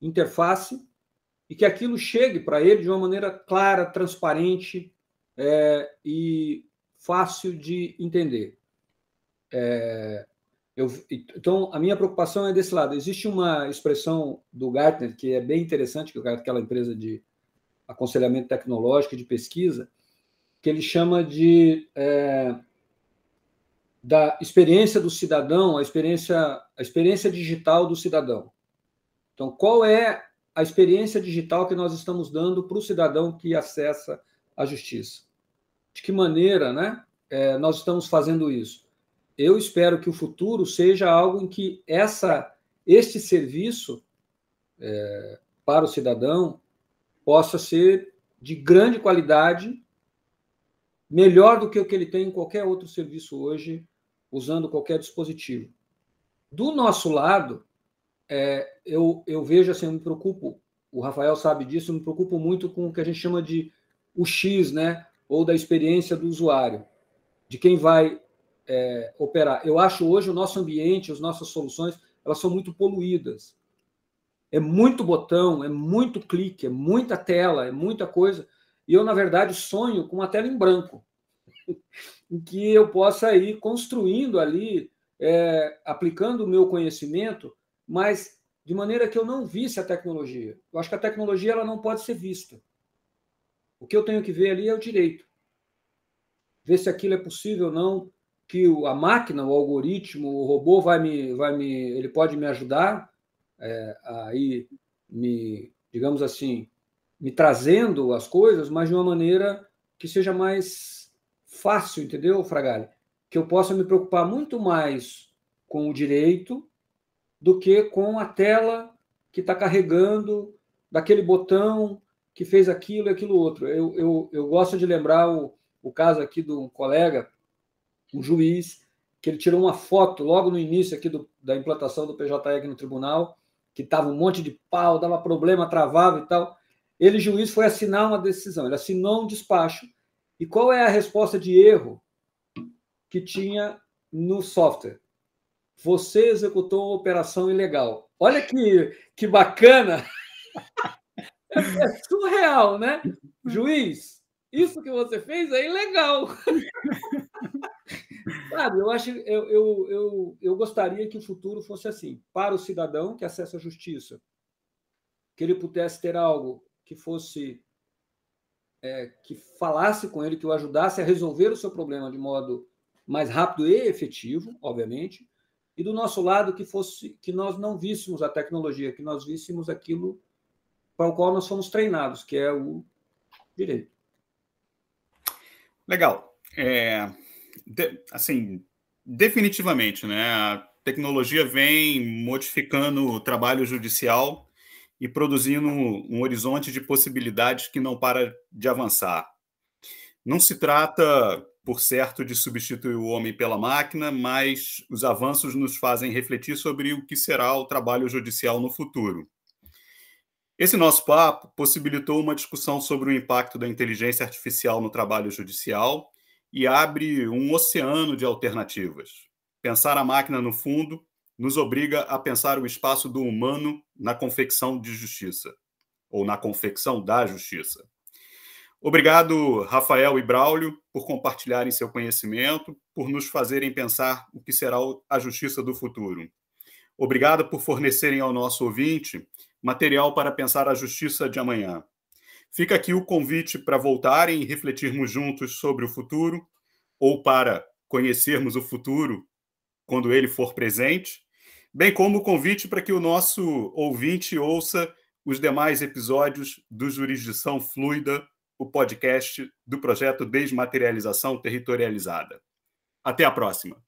Speaker 3: interface, e que aquilo chegue para ele de uma maneira clara, transparente é, e fácil de entender. É, eu, então, a minha preocupação é desse lado. Existe uma expressão do Gartner que é bem interessante, que é aquela empresa de aconselhamento tecnológico, de pesquisa, que ele chama de é, da experiência do cidadão, a experiência, a experiência digital do cidadão. Então, qual é a experiência digital que nós estamos dando para o cidadão que acessa a justiça? De que maneira né, é, nós estamos fazendo isso? eu espero que o futuro seja algo em que essa, este serviço é, para o cidadão possa ser de grande qualidade, melhor do que o que ele tem em qualquer outro serviço hoje, usando qualquer dispositivo. Do nosso lado, é, eu, eu vejo assim, eu me preocupo, o Rafael sabe disso, eu me preocupo muito com o que a gente chama de o X, né? Ou da experiência do usuário, de quem vai é, operar. Eu acho hoje o nosso ambiente, as nossas soluções, elas são muito poluídas. É muito botão, é muito clique, é muita tela, é muita coisa. E eu, na verdade, sonho com uma tela em branco, em que eu possa ir construindo ali, é, aplicando o meu conhecimento, mas de maneira que eu não visse a tecnologia. Eu acho que a tecnologia ela não pode ser vista. O que eu tenho que ver ali é o direito. Ver se aquilo é possível ou não, que a máquina, o algoritmo, o robô vai me, vai me, ele pode me ajudar é, aí me, digamos assim, me trazendo as coisas, mas de uma maneira que seja mais fácil, entendeu, Fragale? Que eu possa me preocupar muito mais com o direito do que com a tela que está carregando, daquele botão que fez aquilo e aquilo outro. Eu, eu, eu gosto de lembrar o, o caso aqui de um colega um juiz, que ele tirou uma foto logo no início aqui do, da implantação do PJE no tribunal, que estava um monte de pau, dava problema, travava e tal. Ele, juiz, foi assinar uma decisão, ele assinou um despacho. E qual é a resposta de erro que tinha no software? Você executou uma operação ilegal. Olha que, que bacana! é surreal, né? Juiz, isso que você fez é ilegal. Claro, eu acho eu, eu, eu, eu gostaria que o futuro fosse assim, para o cidadão que acessa a justiça, que ele pudesse ter algo que fosse é, que falasse com ele, que o ajudasse a resolver o seu problema de modo mais rápido e efetivo, obviamente, e do nosso lado que fosse que nós não víssemos a tecnologia, que nós víssemos aquilo para o qual nós fomos treinados,
Speaker 1: que é o direito. Legal. É, de, assim, definitivamente, né? A tecnologia vem modificando o trabalho judicial e produzindo um horizonte de possibilidades que não para de avançar. Não se trata, por certo, de substituir o homem pela máquina, mas os avanços nos fazem refletir sobre o que será o trabalho judicial no futuro. Esse nosso papo possibilitou uma discussão sobre o impacto da inteligência artificial no trabalho judicial e abre um oceano de alternativas. Pensar a máquina no fundo nos obriga a pensar o espaço do humano na confecção de justiça, ou na confecção da justiça. Obrigado, Rafael e Braulio, por compartilharem seu conhecimento, por nos fazerem pensar o que será a justiça do futuro. Obrigado por fornecerem ao nosso ouvinte material para pensar a justiça de amanhã. Fica aqui o convite para voltarem e refletirmos juntos sobre o futuro, ou para conhecermos o futuro quando ele for presente, bem como o convite para que o nosso ouvinte ouça os demais episódios do Jurisdição Fluida, o podcast do projeto Desmaterialização Territorializada. Até a próxima!